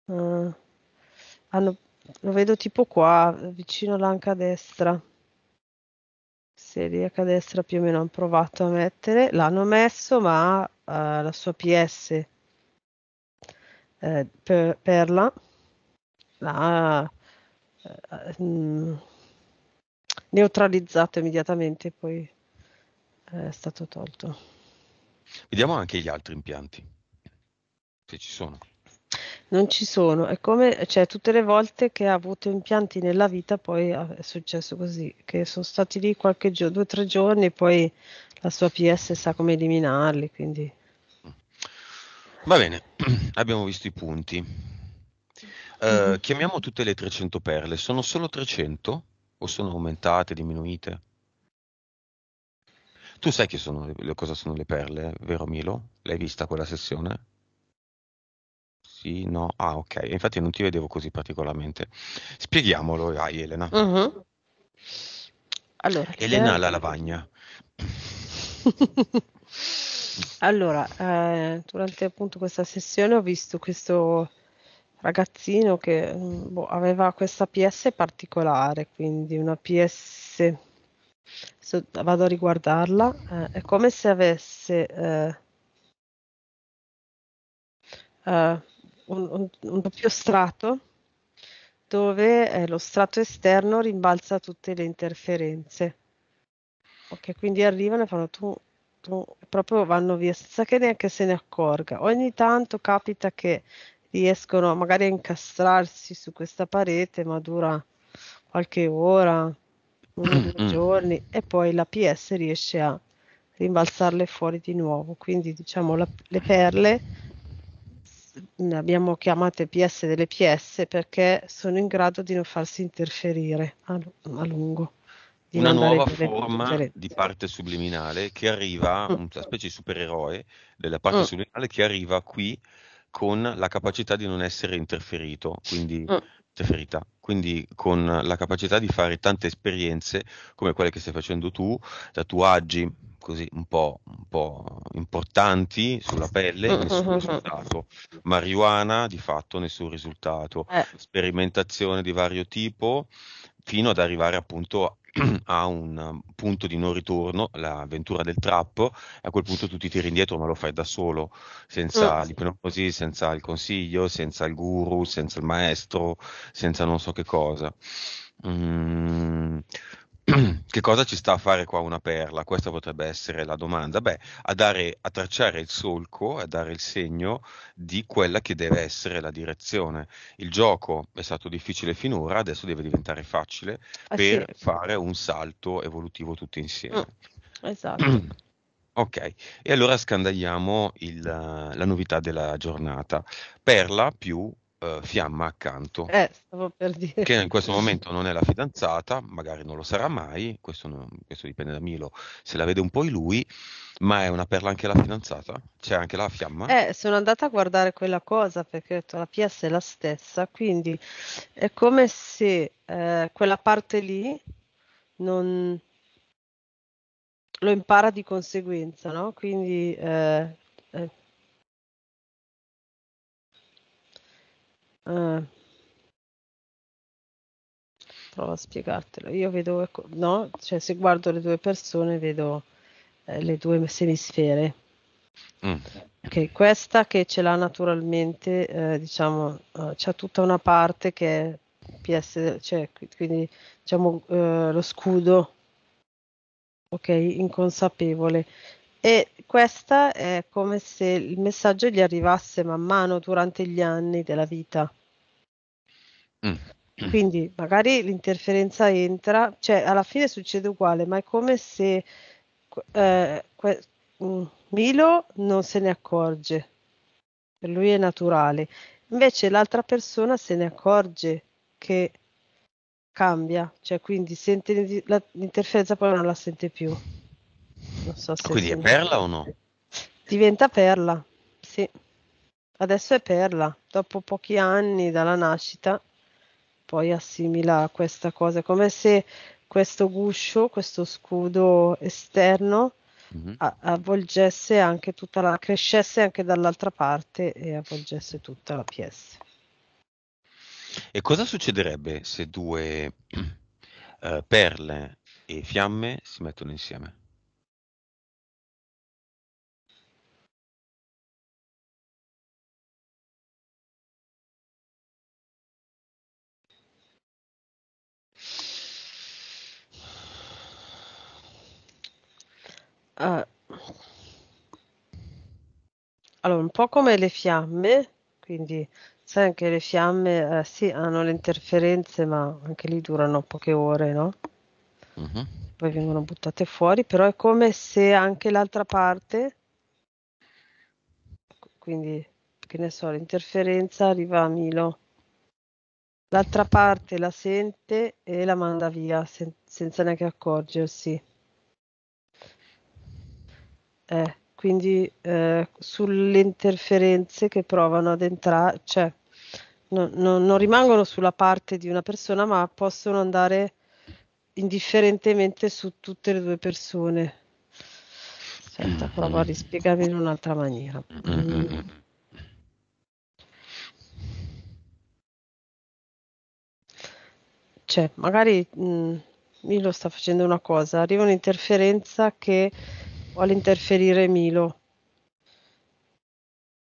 Speaker 3: Eh, hanno, lo vedo tipo qua, vicino all'anca destra. Se lì a destra più o meno hanno provato a mettere, l'hanno messo, ma eh, la sua PS eh, per, perla l'ha mm, neutralizzata immediatamente poi eh, è stato tolto.
Speaker 2: Vediamo anche gli altri impianti, se ci sono.
Speaker 3: Non ci sono, è come cioè, tutte le volte che ha avuto impianti nella vita, poi eh, è successo così, che sono stati lì qualche giorno, due o tre giorni, poi la sua PS sa come eliminarli. Quindi...
Speaker 2: Va bene, (clears throat) abbiamo visto i punti. Uh, mm-hmm. Chiamiamo tutte le 300 perle, sono solo 300 o sono aumentate, diminuite? Tu sai chi sono, le, cosa sono le perle, vero Milo? L'hai vista quella sessione? Sì, no. Ah, ok. Infatti non ti vedevo così particolarmente. Spieghiamolo, dai, Elena.
Speaker 3: Uh-huh. Allora, Elena alla lavagna. (laughs) allora, eh, durante appunto questa sessione ho visto questo ragazzino che mm, boh, aveva questa PS particolare, quindi una PS se vado a riguardarla, eh, è come se avesse eh, uh, un, un, un, doppio strato dove eh, lo strato esterno rimbalza tutte le interferenze. Ok, quindi arrivano e fanno tu, tu, proprio vanno via senza che neanche se ne accorga. Ogni tanto capita che riescono magari a incastrarsi su questa parete, ma dura qualche ora, uno o due mm, mm. giorni e poi la PS riesce a rimbalzarle fuori di nuovo. Quindi diciamo la, le perle ne abbiamo chiamate PS delle PS perché sono in grado di non farsi interferire a, a lungo. Una nuova forma
Speaker 2: di parte subliminale che arriva, mm. una specie di supereroe della parte mm. subliminale che arriva qui con la capacità di non essere interferito, quindi mm. interferita quindi con la capacità di fare tante esperienze come quelle che stai facendo tu, tatuaggi così un po', un po importanti sulla pelle, nessun (laughs) risultato, marijuana di fatto nessun risultato, eh. sperimentazione di vario tipo, fino ad arrivare appunto (clears throat) a un um, punto di non ritorno, l'avventura del trappo, a quel punto tu ti tiri indietro ma lo fai da solo, senza mm. l'ipnosi, senza il consiglio, senza il guru, senza il maestro, senza non so che cosa. Mm, (clears throat) che cosa ci sta a fare qua una perla? Questa potrebbe essere la domanda. Beh, a, dare, a tracciare il solco, a dare il segno di quella che deve essere la direzione. Il gioco è stato difficile finora, adesso deve diventare facile ah, per sì. fare un salto evolutivo tutti insieme.
Speaker 3: Mm, esatto. (clears throat)
Speaker 2: Ok, e allora scandagliamo il, la novità della giornata. Perla più uh, fiamma accanto. Eh, che in questo momento non è la fidanzata, magari non lo sarà mai, questo, non, questo, dipende da Milo, se la vede un po' lui, ma è una perla anche la fidanzata? C'è anche la fiamma?
Speaker 3: Eh, sono andata a guardare quella cosa perché ho detto la PS è la stessa, quindi è come se eh, quella parte lì non lo impara di conseguenza, no? Quindi eh, eh Eh. Provo a spiegartelo. Io vedo, ecco, no, cioè se guardo le due persone vedo eh, le due semisfere. Mm. Okay, questa che ce l'ha naturalmente, eh, diciamo, eh, c'ha tutta una parte che è PS, cioè, quindi diciamo eh, lo scudo, ok, inconsapevole. E questa è come se il messaggio gli arrivasse man mano durante gli anni della vita. Mm. Quindi magari l'interferenza entra, cioè alla fine succede uguale, ma è come se eh, que- mm, Milo non se ne accorge, per lui è naturale, invece l'altra persona se ne accorge che cambia, cioè quindi sente l'interferenza poi non la sente più. Non so se Quindi è perla o no? Diventa perla, sì. Adesso è perla, dopo pochi anni dalla nascita, poi assimila questa cosa, come se questo guscio, questo scudo esterno mm-hmm. a- avvolgesse anche tutta la, crescesse anche dall'altra parte e avvolgesse tutta la PS.
Speaker 2: E cosa succederebbe se due uh, (clears throat) perle e fiamme si mettono insieme?
Speaker 3: Eh. Allora, un po' come le fiamme, quindi sai anche le fiamme, eh, sì, hanno le interferenze, ma anche lì durano poche ore, no? Mhm. Poi vengono buttate fuori, però è come se anche l'altra parte, quindi che ne so, l'interferenza arriva a Milo, l'altra parte la sente e la manda via sen- senza neanche accorgersi. Eh, quindi eh, sulle interferenze che provano ad entrare, cioè no, no, non rimangono sulla parte di una persona, ma possono andare indifferentemente su tutte le due persone. Aspetta, mm. provo a rispiegarmi in un'altra maniera. Mm. mm, mm cioè, magari mh, Milo sta facendo una cosa, arriva un'interferenza che vuole interferire Milo.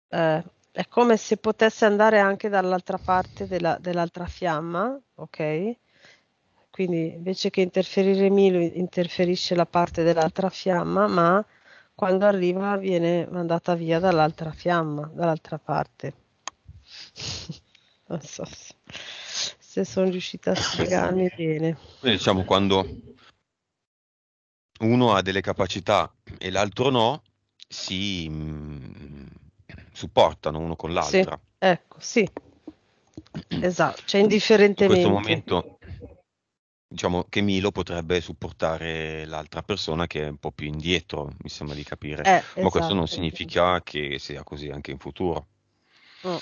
Speaker 3: Eh, è come se potesse andare anche dall'altra parte della, dell'altra fiamma, ok? Quindi invece che interferire Milo, interferisce la parte dell'altra fiamma, ma quando arriva viene mandata via dall'altra fiamma, dall'altra parte. (laughs) non so se, se sono riuscita a spiegarmi bene.
Speaker 2: Quindi diciamo quando uno ha delle capacità e l'altro no, si mh, mm, supportano uno con l'altra.
Speaker 3: Sì, ecco, sì. (clears throat) Esatto, cioè indifferentemente. In questo
Speaker 2: momento diciamo che Milo potrebbe supportare l'altra persona che è un po' più indietro, mi sembra di capire. Eh, Ma esatto. questo non esatto. significa che sia così anche in futuro. Oh.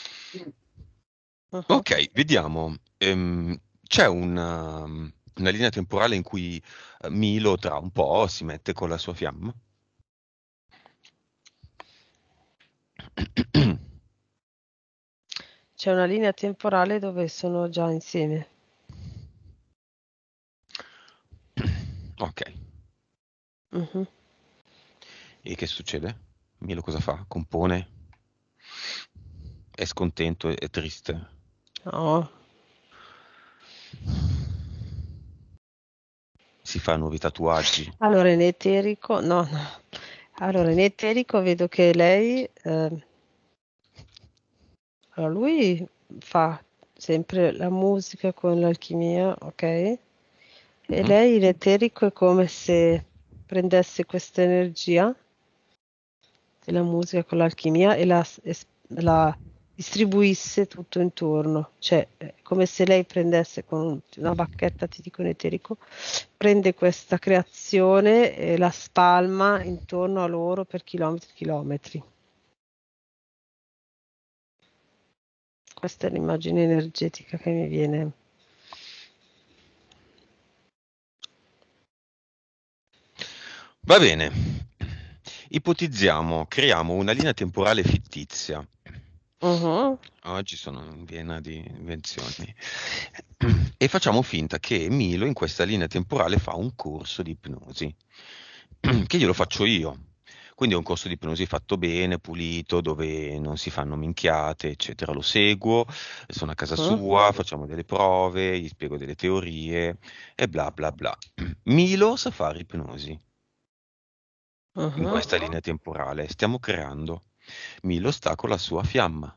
Speaker 2: Uh-huh. Ok, vediamo. Um, c'è un una linea temporale in cui eh, Milo tra un po' si mette con la sua fiamma.
Speaker 3: C'è una linea temporale dove sono già insieme. Ok. Uh-huh.
Speaker 2: E che succede? Milo cosa fa? Compone? È scontento? È triste? No. Oh si fa nuovi tatuaggi?
Speaker 3: Allora, in eterico, no, no. Allora, in eterico vedo che lei, eh, allora lui fa sempre la musica con l'alchimia, ok? E mm lei in eterico è come se prendesse questa energia della musica con l'alchimia e la, la distribuisse tutto intorno, cioè eh, come se lei prendesse con una bacchetta, ti dico in eterico, prende questa creazione e la spalma intorno a loro per chilometri e chilometri. Questa è l'immagine energetica che mi viene.
Speaker 2: Va bene, ipotizziamo, creiamo una linea temporale fittizia Uh-huh. Oggi sono piena di invenzioni. E facciamo finta che Milo in questa linea temporale fa un corso di ipnosi, che glielo faccio io. Quindi è un corso di ipnosi fatto bene, pulito, dove non si fanno minchiate, eccetera. Lo seguo, sono a casa mm-hmm. sua, facciamo delle prove, gli spiego delle teorie e bla bla bla. Milo sa fare ipnosi. Uh-huh. In mm-hmm. questa linea temporale stiamo creando Milo sta con la sua fiamma.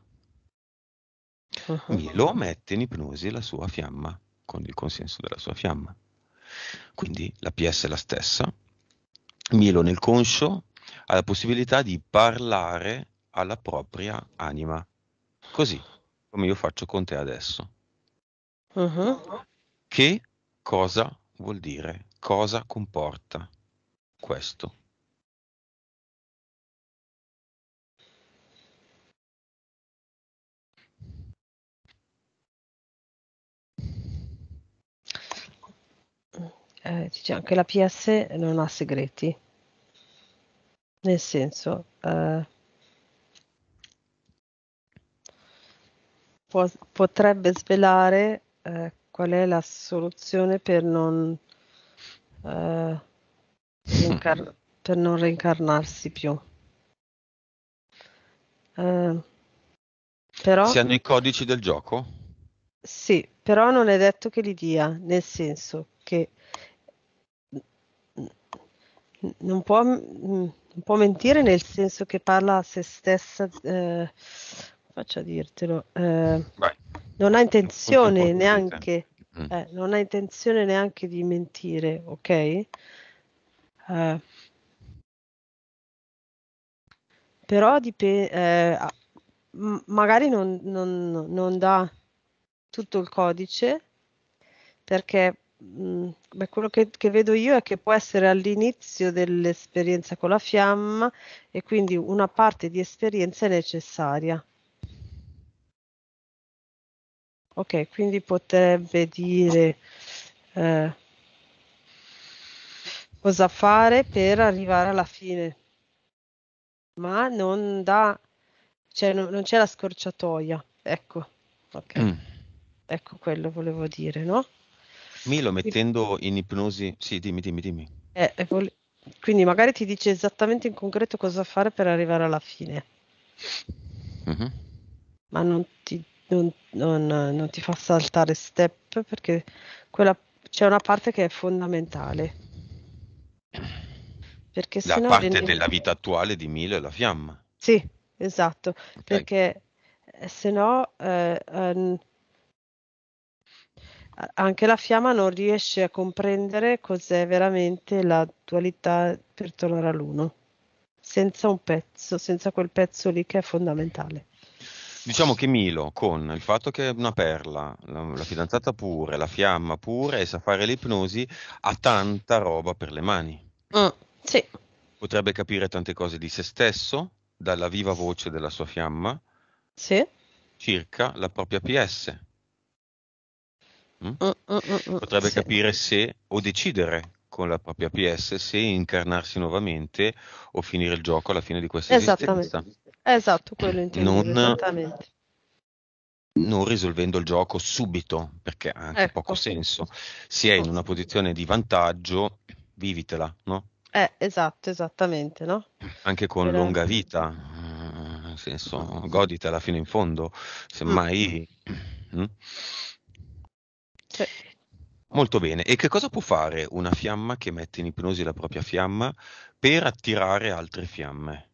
Speaker 2: Milo uh-huh. mette in ipnosi la sua fiamma, con il consenso della sua fiamma. Quindi la PS è la stessa. Milo nel conscio ha la possibilità di parlare alla propria anima, così come io faccio con te adesso.
Speaker 1: Uh-huh.
Speaker 2: Che cosa vuol dire? Cosa comporta questo?
Speaker 3: eh, dice anche la PS non ha segreti. Nel senso, eh, può, potrebbe svelare eh, qual è la soluzione per non, reincar- eh, (laughs) per non reincarnarsi più. Eh, però, si hanno
Speaker 2: i codici del gioco?
Speaker 3: Sì, però non è detto che li dia, nel senso che non può, mm, non può, mentire nel senso che parla a se stessa, eh, faccia dirtelo, eh, non ha intenzione neanche, eh, non ha intenzione neanche di mentire, ok? Uh, però dipende, eh, m- magari non, non, non dà tutto il codice perché Mm, beh, quello che, che, vedo io è che può essere all'inizio dell'esperienza con la fiamma e quindi una parte di esperienza è necessaria. Ok, quindi potrebbe dire eh, cosa fare per arrivare alla fine, ma non da, cioè non, non c'è la scorciatoia, ecco, ok, mm. ecco quello volevo dire, no?
Speaker 2: Milo mettendo in ipnosi, sì, dimmi, dimmi, dimmi.
Speaker 3: Eh, vol- quindi magari ti dice esattamente in concreto cosa fare per arrivare alla fine. Mm-hmm. Ma non ti, non, non, non ti, fa saltare step perché quella, c'è una parte che è fondamentale. Perché la parte viene... della
Speaker 2: vita attuale di Milo è la fiamma.
Speaker 3: Sì, esatto, okay. perché se no eh, eh, ehm, anche la fiamma non riesce a comprendere cos'è veramente la dualità per tornare all'uno, senza un pezzo, senza quel pezzo lì che è fondamentale.
Speaker 2: Diciamo che Milo, con il fatto che è una perla, la, la fidanzata pure, la fiamma pure e sa fare l'ipnosi, ha tanta roba per le mani.
Speaker 3: Mm, sì.
Speaker 2: Potrebbe capire tante cose di se stesso, dalla viva voce della sua fiamma, sì. circa la propria PS Mm? Mm, mm, Potrebbe sì. capire se o decidere con la propria PS se incarnarsi nuovamente o finire il gioco alla fine di questa esistenza.
Speaker 3: Esatto, quello intendo. Non, esattamente.
Speaker 2: non risolvendo il gioco subito, perché ha anche ecco. poco senso. Si è in una posizione di vantaggio, vivitela, no?
Speaker 3: Eh, esatto, esattamente, no?
Speaker 2: Anche con Però... lunga vita, nel senso, goditela fino in fondo, semmai... Mm. Mm? Sì. Molto bene, e che cosa può fare una fiamma che mette in ipnosi la propria fiamma per attirare altre fiamme?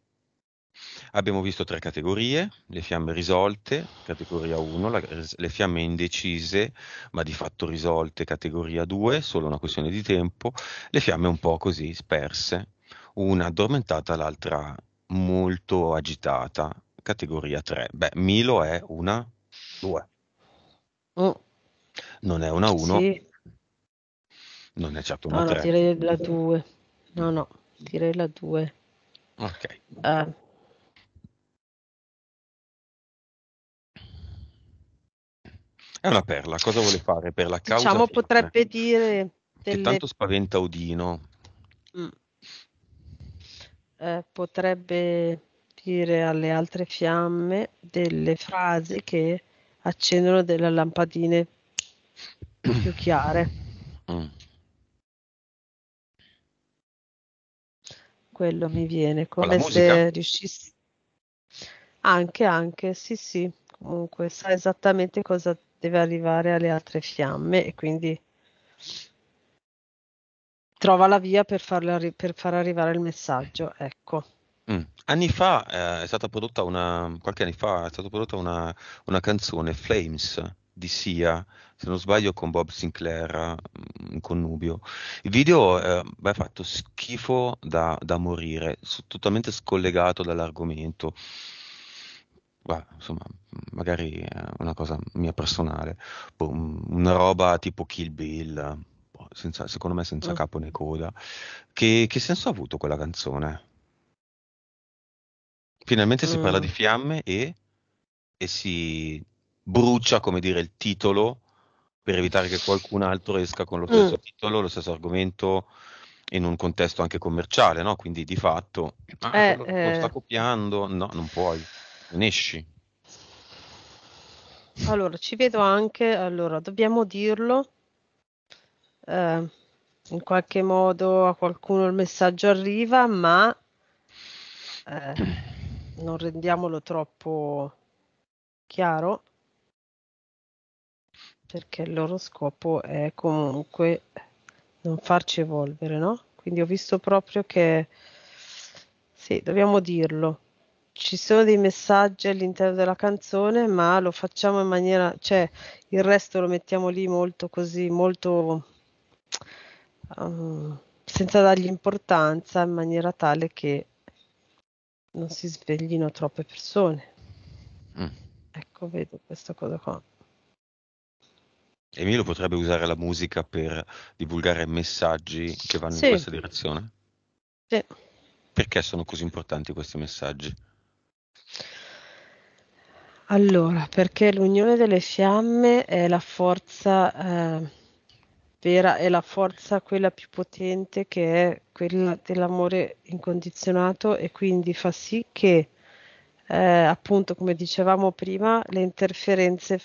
Speaker 2: Abbiamo visto tre categorie, le fiamme risolte, categoria 1, la, le fiamme indecise, ma di fatto risolte, categoria 2, solo una questione di tempo, le fiamme un po' così sperse, una addormentata, l'altra molto agitata, categoria 3. Beh, Milo è una 2. Oh non è una 1, sì. non è certo una 3. No,
Speaker 3: direi la 2. No, no, direi la 2. Ok. Uh.
Speaker 2: È una perla, cosa vuole fare per la causa? Diciamo potrebbe
Speaker 3: dire... Delle... Che tanto
Speaker 2: spaventa Odino.
Speaker 3: Mm. Eh, potrebbe dire alle altre fiamme delle frasi che accendono delle lampadine più (clears throat) chiare. Mm. Quello mi viene come se riuscissi anche, anche, sì, sì, comunque sa esattamente cosa deve arrivare alle altre fiamme e quindi trova la via per, arri- per far arrivare il messaggio, ecco.
Speaker 2: Mm. Anni fa eh, è stata prodotta una, qualche anno fa è stata prodotta una, una canzone, Flames, di Sia, se non sbaglio con Bob Sinclair, un mm, connubio. Il video eh, è fatto schifo da, da morire, totalmente scollegato dall'argomento. Bah, insomma, magari è una cosa mia personale, boh, mm, una roba tipo Kill Bill, boh, senza, secondo me senza mm. capo né coda. Che, che senso ha avuto quella canzone? Finalmente si parla di fiamme e, e si brucia, come dire, il titolo per evitare che qualcun altro esca con lo mm. stesso mm. titolo, lo stesso argomento in un contesto anche commerciale, no? Quindi di fatto ah, eh, lo, lo, sta eh. copiando, no, non puoi, non esci.
Speaker 3: Allora, ci vedo anche, allora, dobbiamo dirlo, eh, in qualche modo a qualcuno il messaggio arriva, ma eh, non rendiamolo troppo chiaro perché il loro scopo è comunque non farci evolvere, no? Quindi ho visto proprio che, sì, dobbiamo dirlo, ci sono dei messaggi all'interno della canzone, ma lo facciamo in maniera, cioè il resto lo mettiamo lì molto così, molto um, senza dargli importanza, in maniera tale che non si sveglino troppe persone. Mm. Ecco, vedo questa cosa qua.
Speaker 2: Emilio potrebbe usare la musica per divulgare messaggi che vanno sì. in questa direzione? Sì. Perché sono così importanti questi messaggi?
Speaker 3: Allora, perché l'unione delle fiamme è la forza eh, vera, è la forza quella più potente che è quella dell'amore incondizionato e quindi fa sì che, eh, appunto, come dicevamo prima, le interferenze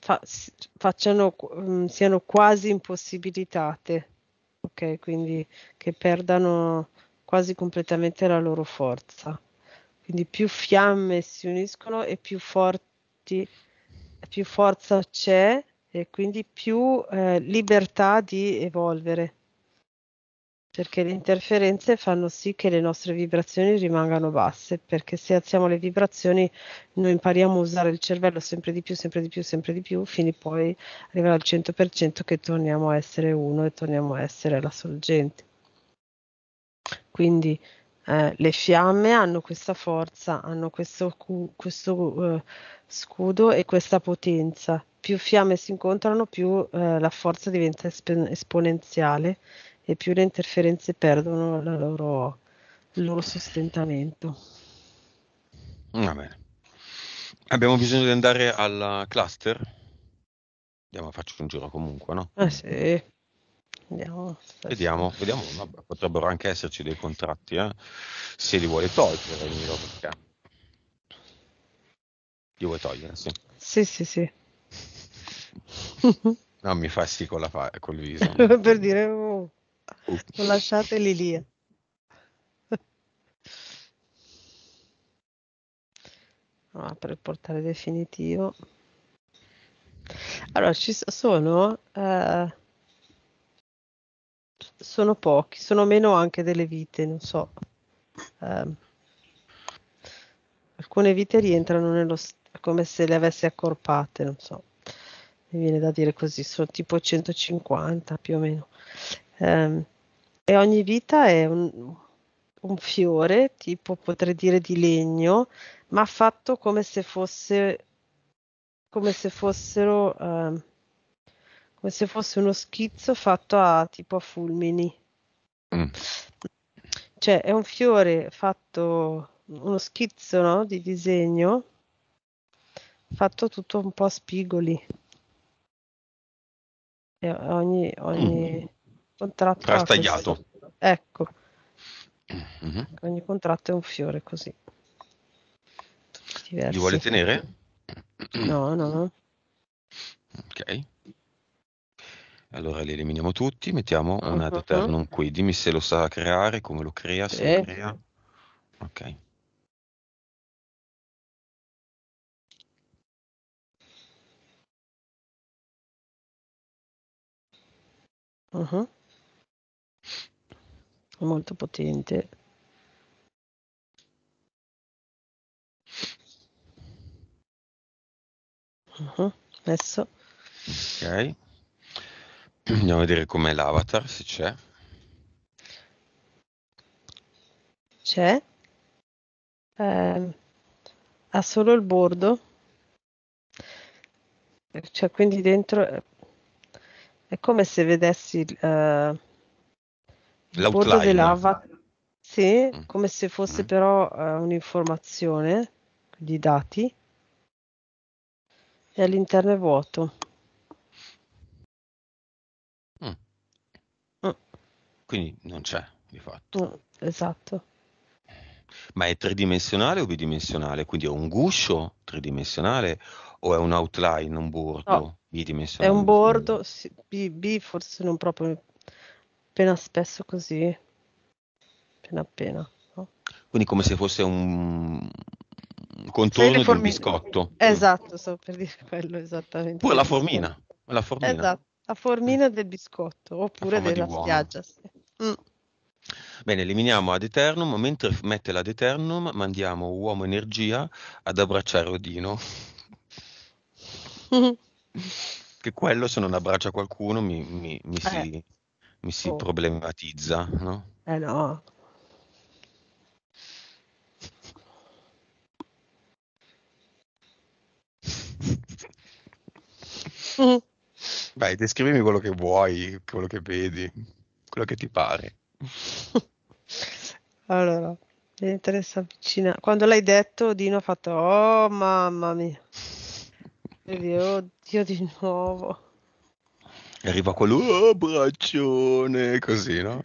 Speaker 3: fa, facciano, mm, siano quasi impossibilitate, ok? Quindi che perdano quasi completamente la loro forza. Quindi più fiamme si uniscono e più forti, più forza c'è e quindi più eh, libertà di evolvere perché le interferenze fanno sì che le nostre vibrazioni rimangano basse, perché se alziamo le vibrazioni noi impariamo a usare il cervello sempre di più, sempre di più, sempre di più, fino poi arrivare al 100% che torniamo a essere uno e torniamo a essere la sorgente. Quindi eh, le fiamme hanno questa forza, hanno questo, questo uh, scudo e questa potenza. Più fiamme si incontrano, più uh, la forza diventa esp- esponenziale e più le interferenze perdono loro, il loro sostentamento.
Speaker 2: Va bene. Abbiamo bisogno di andare al cluster? Andiamo a farci un giro comunque, no?
Speaker 3: Ah sì. Andiamo.
Speaker 2: Vediamo, vediamo. Vabbè, potrebbero anche esserci dei contratti, eh? se li vuole togliere, Milo, perché... Li vuoi togliere, sì.
Speaker 3: Sì, sì, sì. (laughs)
Speaker 2: no, mi fa sì con, la fa- col viso. (laughs)
Speaker 3: per dire... Oh. Non lasciateli lì. No, (laughs) ah, per il portale definitivo. Allora, ci sono, eh, sono pochi, sono meno anche delle vite, non so. Eh, alcune vite rientrano nello come se le avessi accorpate, non so. Mi viene da dire così, sono tipo 150 più o meno eh, e ogni vita è un, un fiore, tipo potrei dire di legno, ma fatto come se fosse come se fossero eh, come se fosse uno schizzo fatto a tipo a fulmini. Mm. Cioè è un fiore fatto uno schizzo no? di disegno fatto tutto un po' a spigoli. E ogni, ogni, mm contratto ha tagliato. Ecco. Mm-hmm. Ogni contratto è un fiore così.
Speaker 2: Li vuole tenere?
Speaker 3: No, no, no.
Speaker 2: Ok. Allora li eliminiamo tutti, mettiamo uh-huh. un add mhm. non qui. Dimmi se lo sa creare, come lo crea, se eh. lo crea. Ok.
Speaker 1: Uh-huh molto potente.
Speaker 3: Uh-huh. Adesso.
Speaker 2: Ok. Andiamo a vedere com'è l'avatar, se c'è.
Speaker 3: C'è. Eh, ha solo il bordo. Cioè, quindi dentro eh, è come se vedessi uh, Bordelava, sì, mm. come se fosse mm. però uh, un'informazione di dati e all'interno è vuoto. Mm. mm.
Speaker 2: Quindi non c'è di fatto.
Speaker 3: Mm, esatto.
Speaker 2: Ma è tridimensionale o bidimensionale? Quindi è un guscio tridimensionale o è un outline, un bordo no, bidimensionale? È
Speaker 3: un bordo, sì, B, B forse non proprio appena spesso così, appena appena. No?
Speaker 2: Quindi come se fosse un, contorno di un biscotto.
Speaker 3: Esatto, so per dire (laughs) quello esattamente. Pure la formina,
Speaker 2: la formina. Esatto,
Speaker 3: la formina del biscotto oppure della spiaggia. Sì. Mm.
Speaker 2: Bene, eliminiamo ad eternum, mentre mette l'ad eternum mandiamo uomo energia ad abbracciare Odino. (laughs) che quello se non abbraccia qualcuno mi, mi, mi eh mi si oh. problematizza, no? Eh no. Beh, descrivimi quello che vuoi, quello che vedi, quello che ti pare.
Speaker 3: allora, mi interessa avvicinare. Quando l'hai detto, Dino ha fatto, oh mamma mia. Vedi, oddio di nuovo.
Speaker 2: E arriva quello, oh, braccione, così, no? (laughs)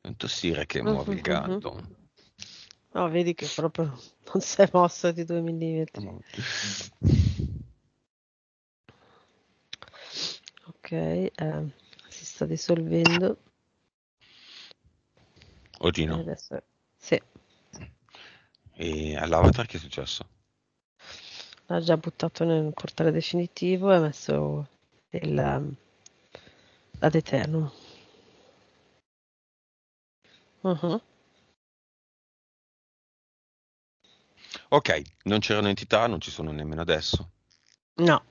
Speaker 2: non tossire che muove il gatto.
Speaker 3: No, vedi che proprio non si è mossa di due millimetri. No. Ok, eh, si sta dissolvendo.
Speaker 2: Oggi no. Adesso... Sì. E all'avatar che è successo?
Speaker 3: L'ha già buttato nel portale definitivo e ha messo il, ad Eterno.
Speaker 1: Uh-huh.
Speaker 2: Ok, non c'erano entità, non ci sono nemmeno adesso. No.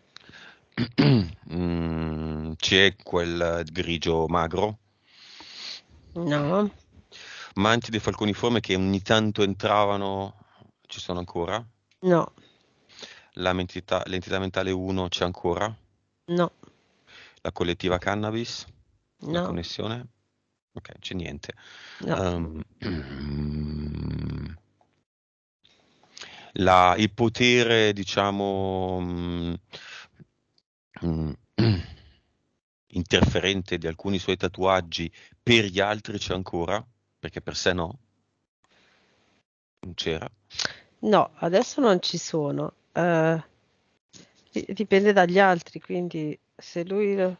Speaker 2: (clears throat) Mm, c'è quel grigio magro? No manti mantide falconiforme che ogni tanto entravano ci sono ancora? No. Mentita, l'entità mentale 1 c'è ancora? No. La collettiva cannabis? No. La connessione? Ok, c'è niente. No. Um, (clears throat) la, il potere, diciamo, um, (clears throat) interferente di alcuni suoi tatuaggi per gli altri c'è ancora? perché per sé no, non c'era.
Speaker 3: No, adesso non ci sono. Uh, dipende dagli altri, quindi se lui uh,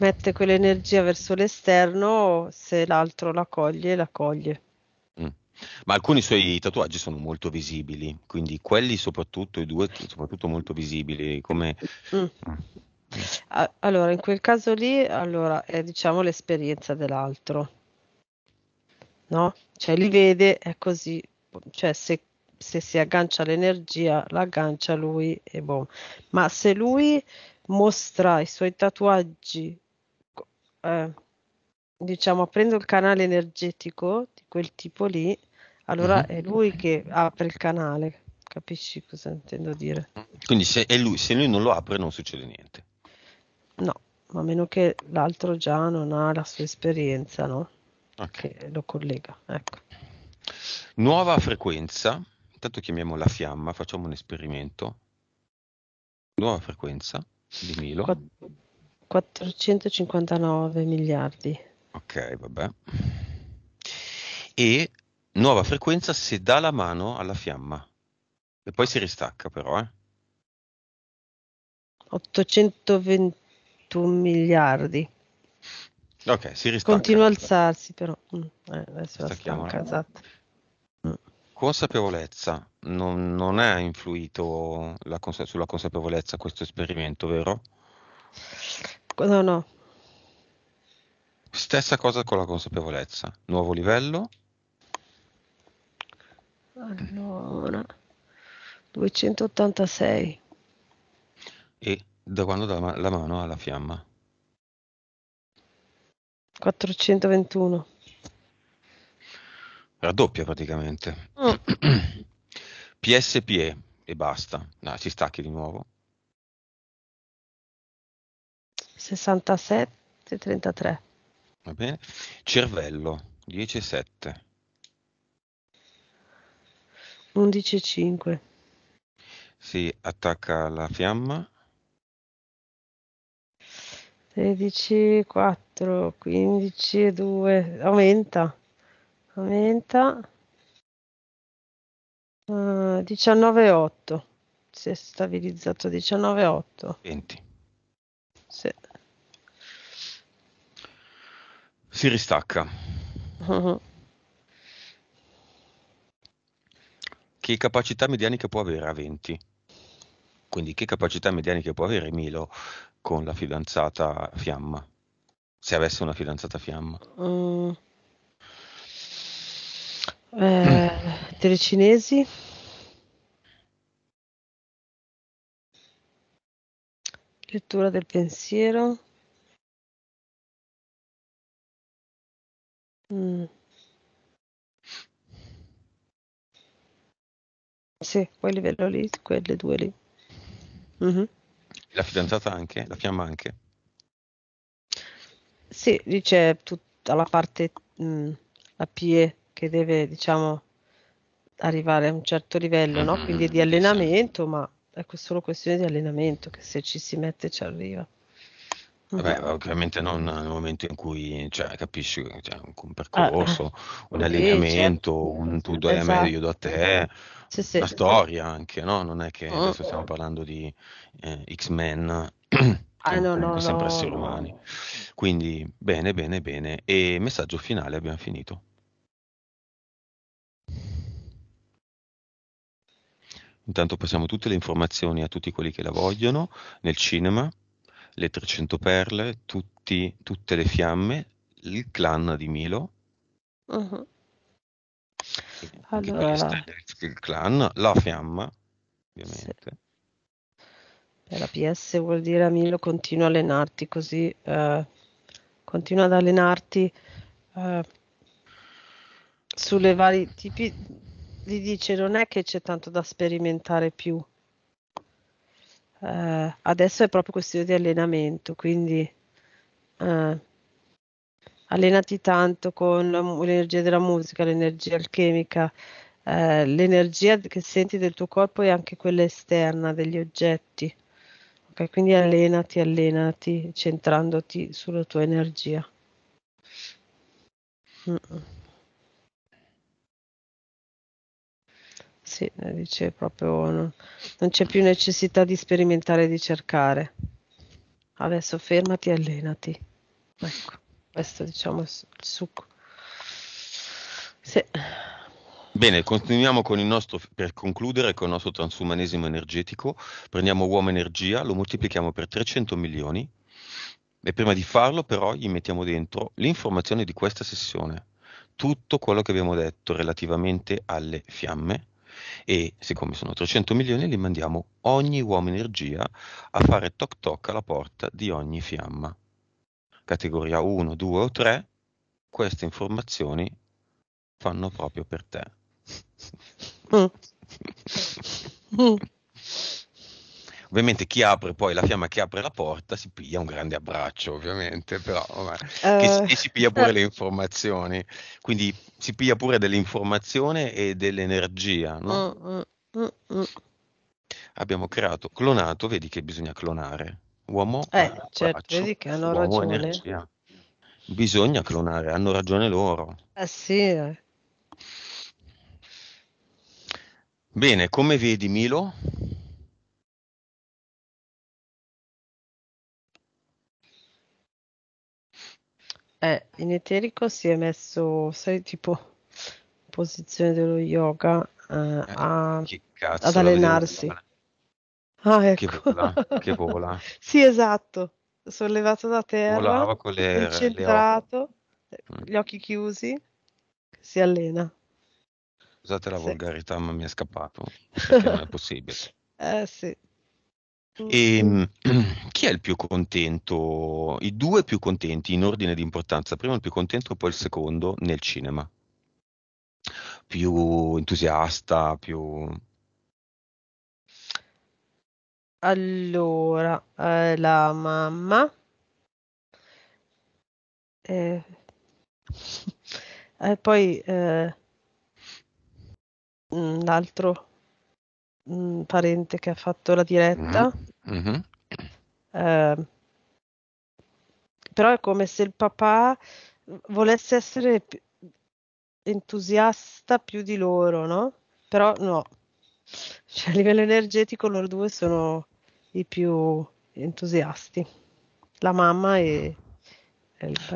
Speaker 3: mette quell'energia verso l'esterno, se l'altro la coglie, la coglie.
Speaker 2: Mm. Ma alcuni suoi tatuaggi sono molto visibili, quindi quelli soprattutto, i due soprattutto molto visibili, come...
Speaker 3: Mm. mm. Allora, in quel caso lì, allora, è diciamo l'esperienza dell'altro no? Cioè li vede, è così, cioè se, se si aggancia l'energia, l'aggancia lui e boh. Ma se lui mostra i suoi tatuaggi, eh, diciamo, aprendo il canale energetico di quel tipo lì, allora mhm. è lui che apre il canale, capisci cosa intendo dire?
Speaker 2: Quindi se, lui, se lui non lo apre non succede niente.
Speaker 3: No, a meno che l'altro già non ha la sua esperienza, no? okay. che lo collega. Ecco.
Speaker 2: Nuova frequenza, intanto chiamiamo la fiamma, facciamo un esperimento. Nuova frequenza di Milo.
Speaker 3: 459 miliardi.
Speaker 2: Ok, vabbè. E nuova frequenza se dà la mano alla fiamma. E poi si ristacca però, eh.
Speaker 3: 821 miliardi. Ok, si ristanca. Continua a alzarsi però. Mm,
Speaker 2: eh, adesso la stanca, esatto. Mm. Consapevolezza. Non, non ha influito consa- sulla consapevolezza questo esperimento, vero? No, no. Stessa cosa con la consapevolezza. Nuovo livello.
Speaker 3: Allora, 286.
Speaker 2: E da quando dà la mano alla fiamma?
Speaker 3: 421.
Speaker 2: Raddoppia praticamente. Mm. Oh. (clears throat) PSPE e basta. No, si stacchi di nuovo.
Speaker 3: 67, 33.
Speaker 2: Va bene. Cervello, 10 7.
Speaker 3: 11 5.
Speaker 2: Si attacca la fiamma.
Speaker 3: 13, 4, 15, 2, aumenta, aumenta, uh, ah, 19,8, si è stabilizzato
Speaker 2: 19,8.
Speaker 3: 20. Sì.
Speaker 2: Si ristacca. Uh-huh. Che capacità medianiche può avere a 20? Quindi che capacità medianiche può avere Milo con la fidanzata fiamma. Se avesse una fidanzata fiamma.
Speaker 3: Mm. Eh, mm. telecinesi?
Speaker 1: Lettura del pensiero? Mm.
Speaker 3: Sì, quel livello lì, quelle due lì. Mm-hmm.
Speaker 2: La fidanzata anche? La fiamma anche?
Speaker 3: Sì, c'è tutta la parte, mh, mm, la PE che deve, diciamo, arrivare a un certo livello, no? Mm-hmm, Quindi mm-hmm, di allenamento, ma è solo questione di allenamento che se ci si mette ci arriva.
Speaker 2: Vabbè, mm. ovviamente non nel momento in cui cioè, capisci cioè, un ah, ah. percorso, ah, un allenamento, certo. un tutto dai esatto. meglio da te, sì, sì. la storia anche, no? Non è che mm. adesso stiamo parlando di eh, X-Men. (clears throat) Ah, no, no, sempre no, esseri no. umani. Quindi bene, bene, bene. E messaggio finale, abbiamo finito. Intanto passiamo tutte le informazioni a tutti quelli che la vogliono nel cinema, le 300 perle, tutti, tutte le fiamme, il clan di Milo. Uh-huh. Allora... Il clan, la fiamma, ovviamente. Sì.
Speaker 3: Beh, la PS vuol dire Amilo continua a allenarti così, eh, continua ad allenarti eh, sulle vari tipi. Gli dice non è che c'è tanto da sperimentare più. Eh, adesso è proprio questione di allenamento, quindi... Eh, allenati tanto con l'energia della musica, l'energia alchemica, eh, l'energia che senti del tuo corpo e anche quella esterna degli oggetti. Okay? Quindi allenati, allenati, centrandoti sulla tua energia. Mm. Sì, eh, dice proprio no. non c'è più necessità di sperimentare, di cercare. Adesso fermati e allenati. Ecco questo diciamo il succo. Sì.
Speaker 2: Bene, continuiamo con il nostro, per concludere con il nostro transumanesimo energetico, prendiamo uomo energia, lo moltiplichiamo per 300 milioni e prima di farlo però gli mettiamo dentro l'informazione di questa sessione, tutto quello che abbiamo detto relativamente alle fiamme e siccome sono 300 milioni li mandiamo ogni uomo energia a fare toc toc alla porta di ogni fiamma categoria 1, 2 o 3, queste informazioni fanno proprio per te.
Speaker 1: (laughs)
Speaker 2: ovviamente chi apre poi la fiamma che apre la porta si piglia un grande abbraccio ovviamente però vabbè, uh, che si, che si piglia pure uh. le informazioni quindi si piglia pure dell'informazione e dell'energia no? uh, abbiamo creato clonato vedi che bisogna clonare uomo
Speaker 3: eh, certo, vedi che hanno ragione. Energia.
Speaker 2: Bisogna clonare, hanno ragione loro.
Speaker 3: Eh sì. Eh.
Speaker 2: Bene, come vedi Milo?
Speaker 3: Eh, in eterico si è messo, sai, tipo posizione dello yoga eh, eh, ad allenarsi. Vediamo
Speaker 1: Ah, ecco. che vola.
Speaker 3: Che (laughs) vola. sì, esatto, sollevato da terra, Volava con le, incentrato, le mm. gli occhi chiusi, si allena.
Speaker 2: Scusate la sì. volgarità, ma mi è scappato, (laughs) non è possibile. eh sì. E, ehm, mm. (clears throat) chi è il più contento? I due più contenti in ordine di importanza, prima il più contento, poi il secondo nel cinema. Più entusiasta, più
Speaker 3: allora, eh, la mamma. Eh, (laughs) eh, poi eh, mm, l'altro mh, mm, parente che ha fatto la diretta. Mm-hmm. Eh, però è come se il papà volesse essere entusiasta più di loro, no? Però no, (laughs) cioè, a livello energetico loro due sono i più entusiasti, la mamma e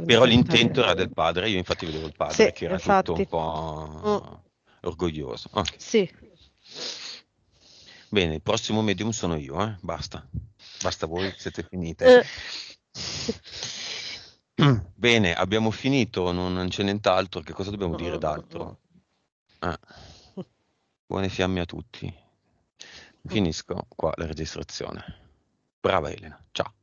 Speaker 3: Però l'intento
Speaker 2: era del padre, io infatti vedevo il padre sì, che era infatti. tutto un po' mm. orgoglioso. Okay. Ah. Sì. Bene, il prossimo medium sono io, eh? basta, basta voi, siete finite. Eh. (clears throat) Bene, abbiamo finito, non, non c'è nient'altro, che cosa dobbiamo dire d'altro? Ah. (laughs) Buone fiamme a tutti. Finisco qua la registrazione.
Speaker 1: Brava Elena, ciao.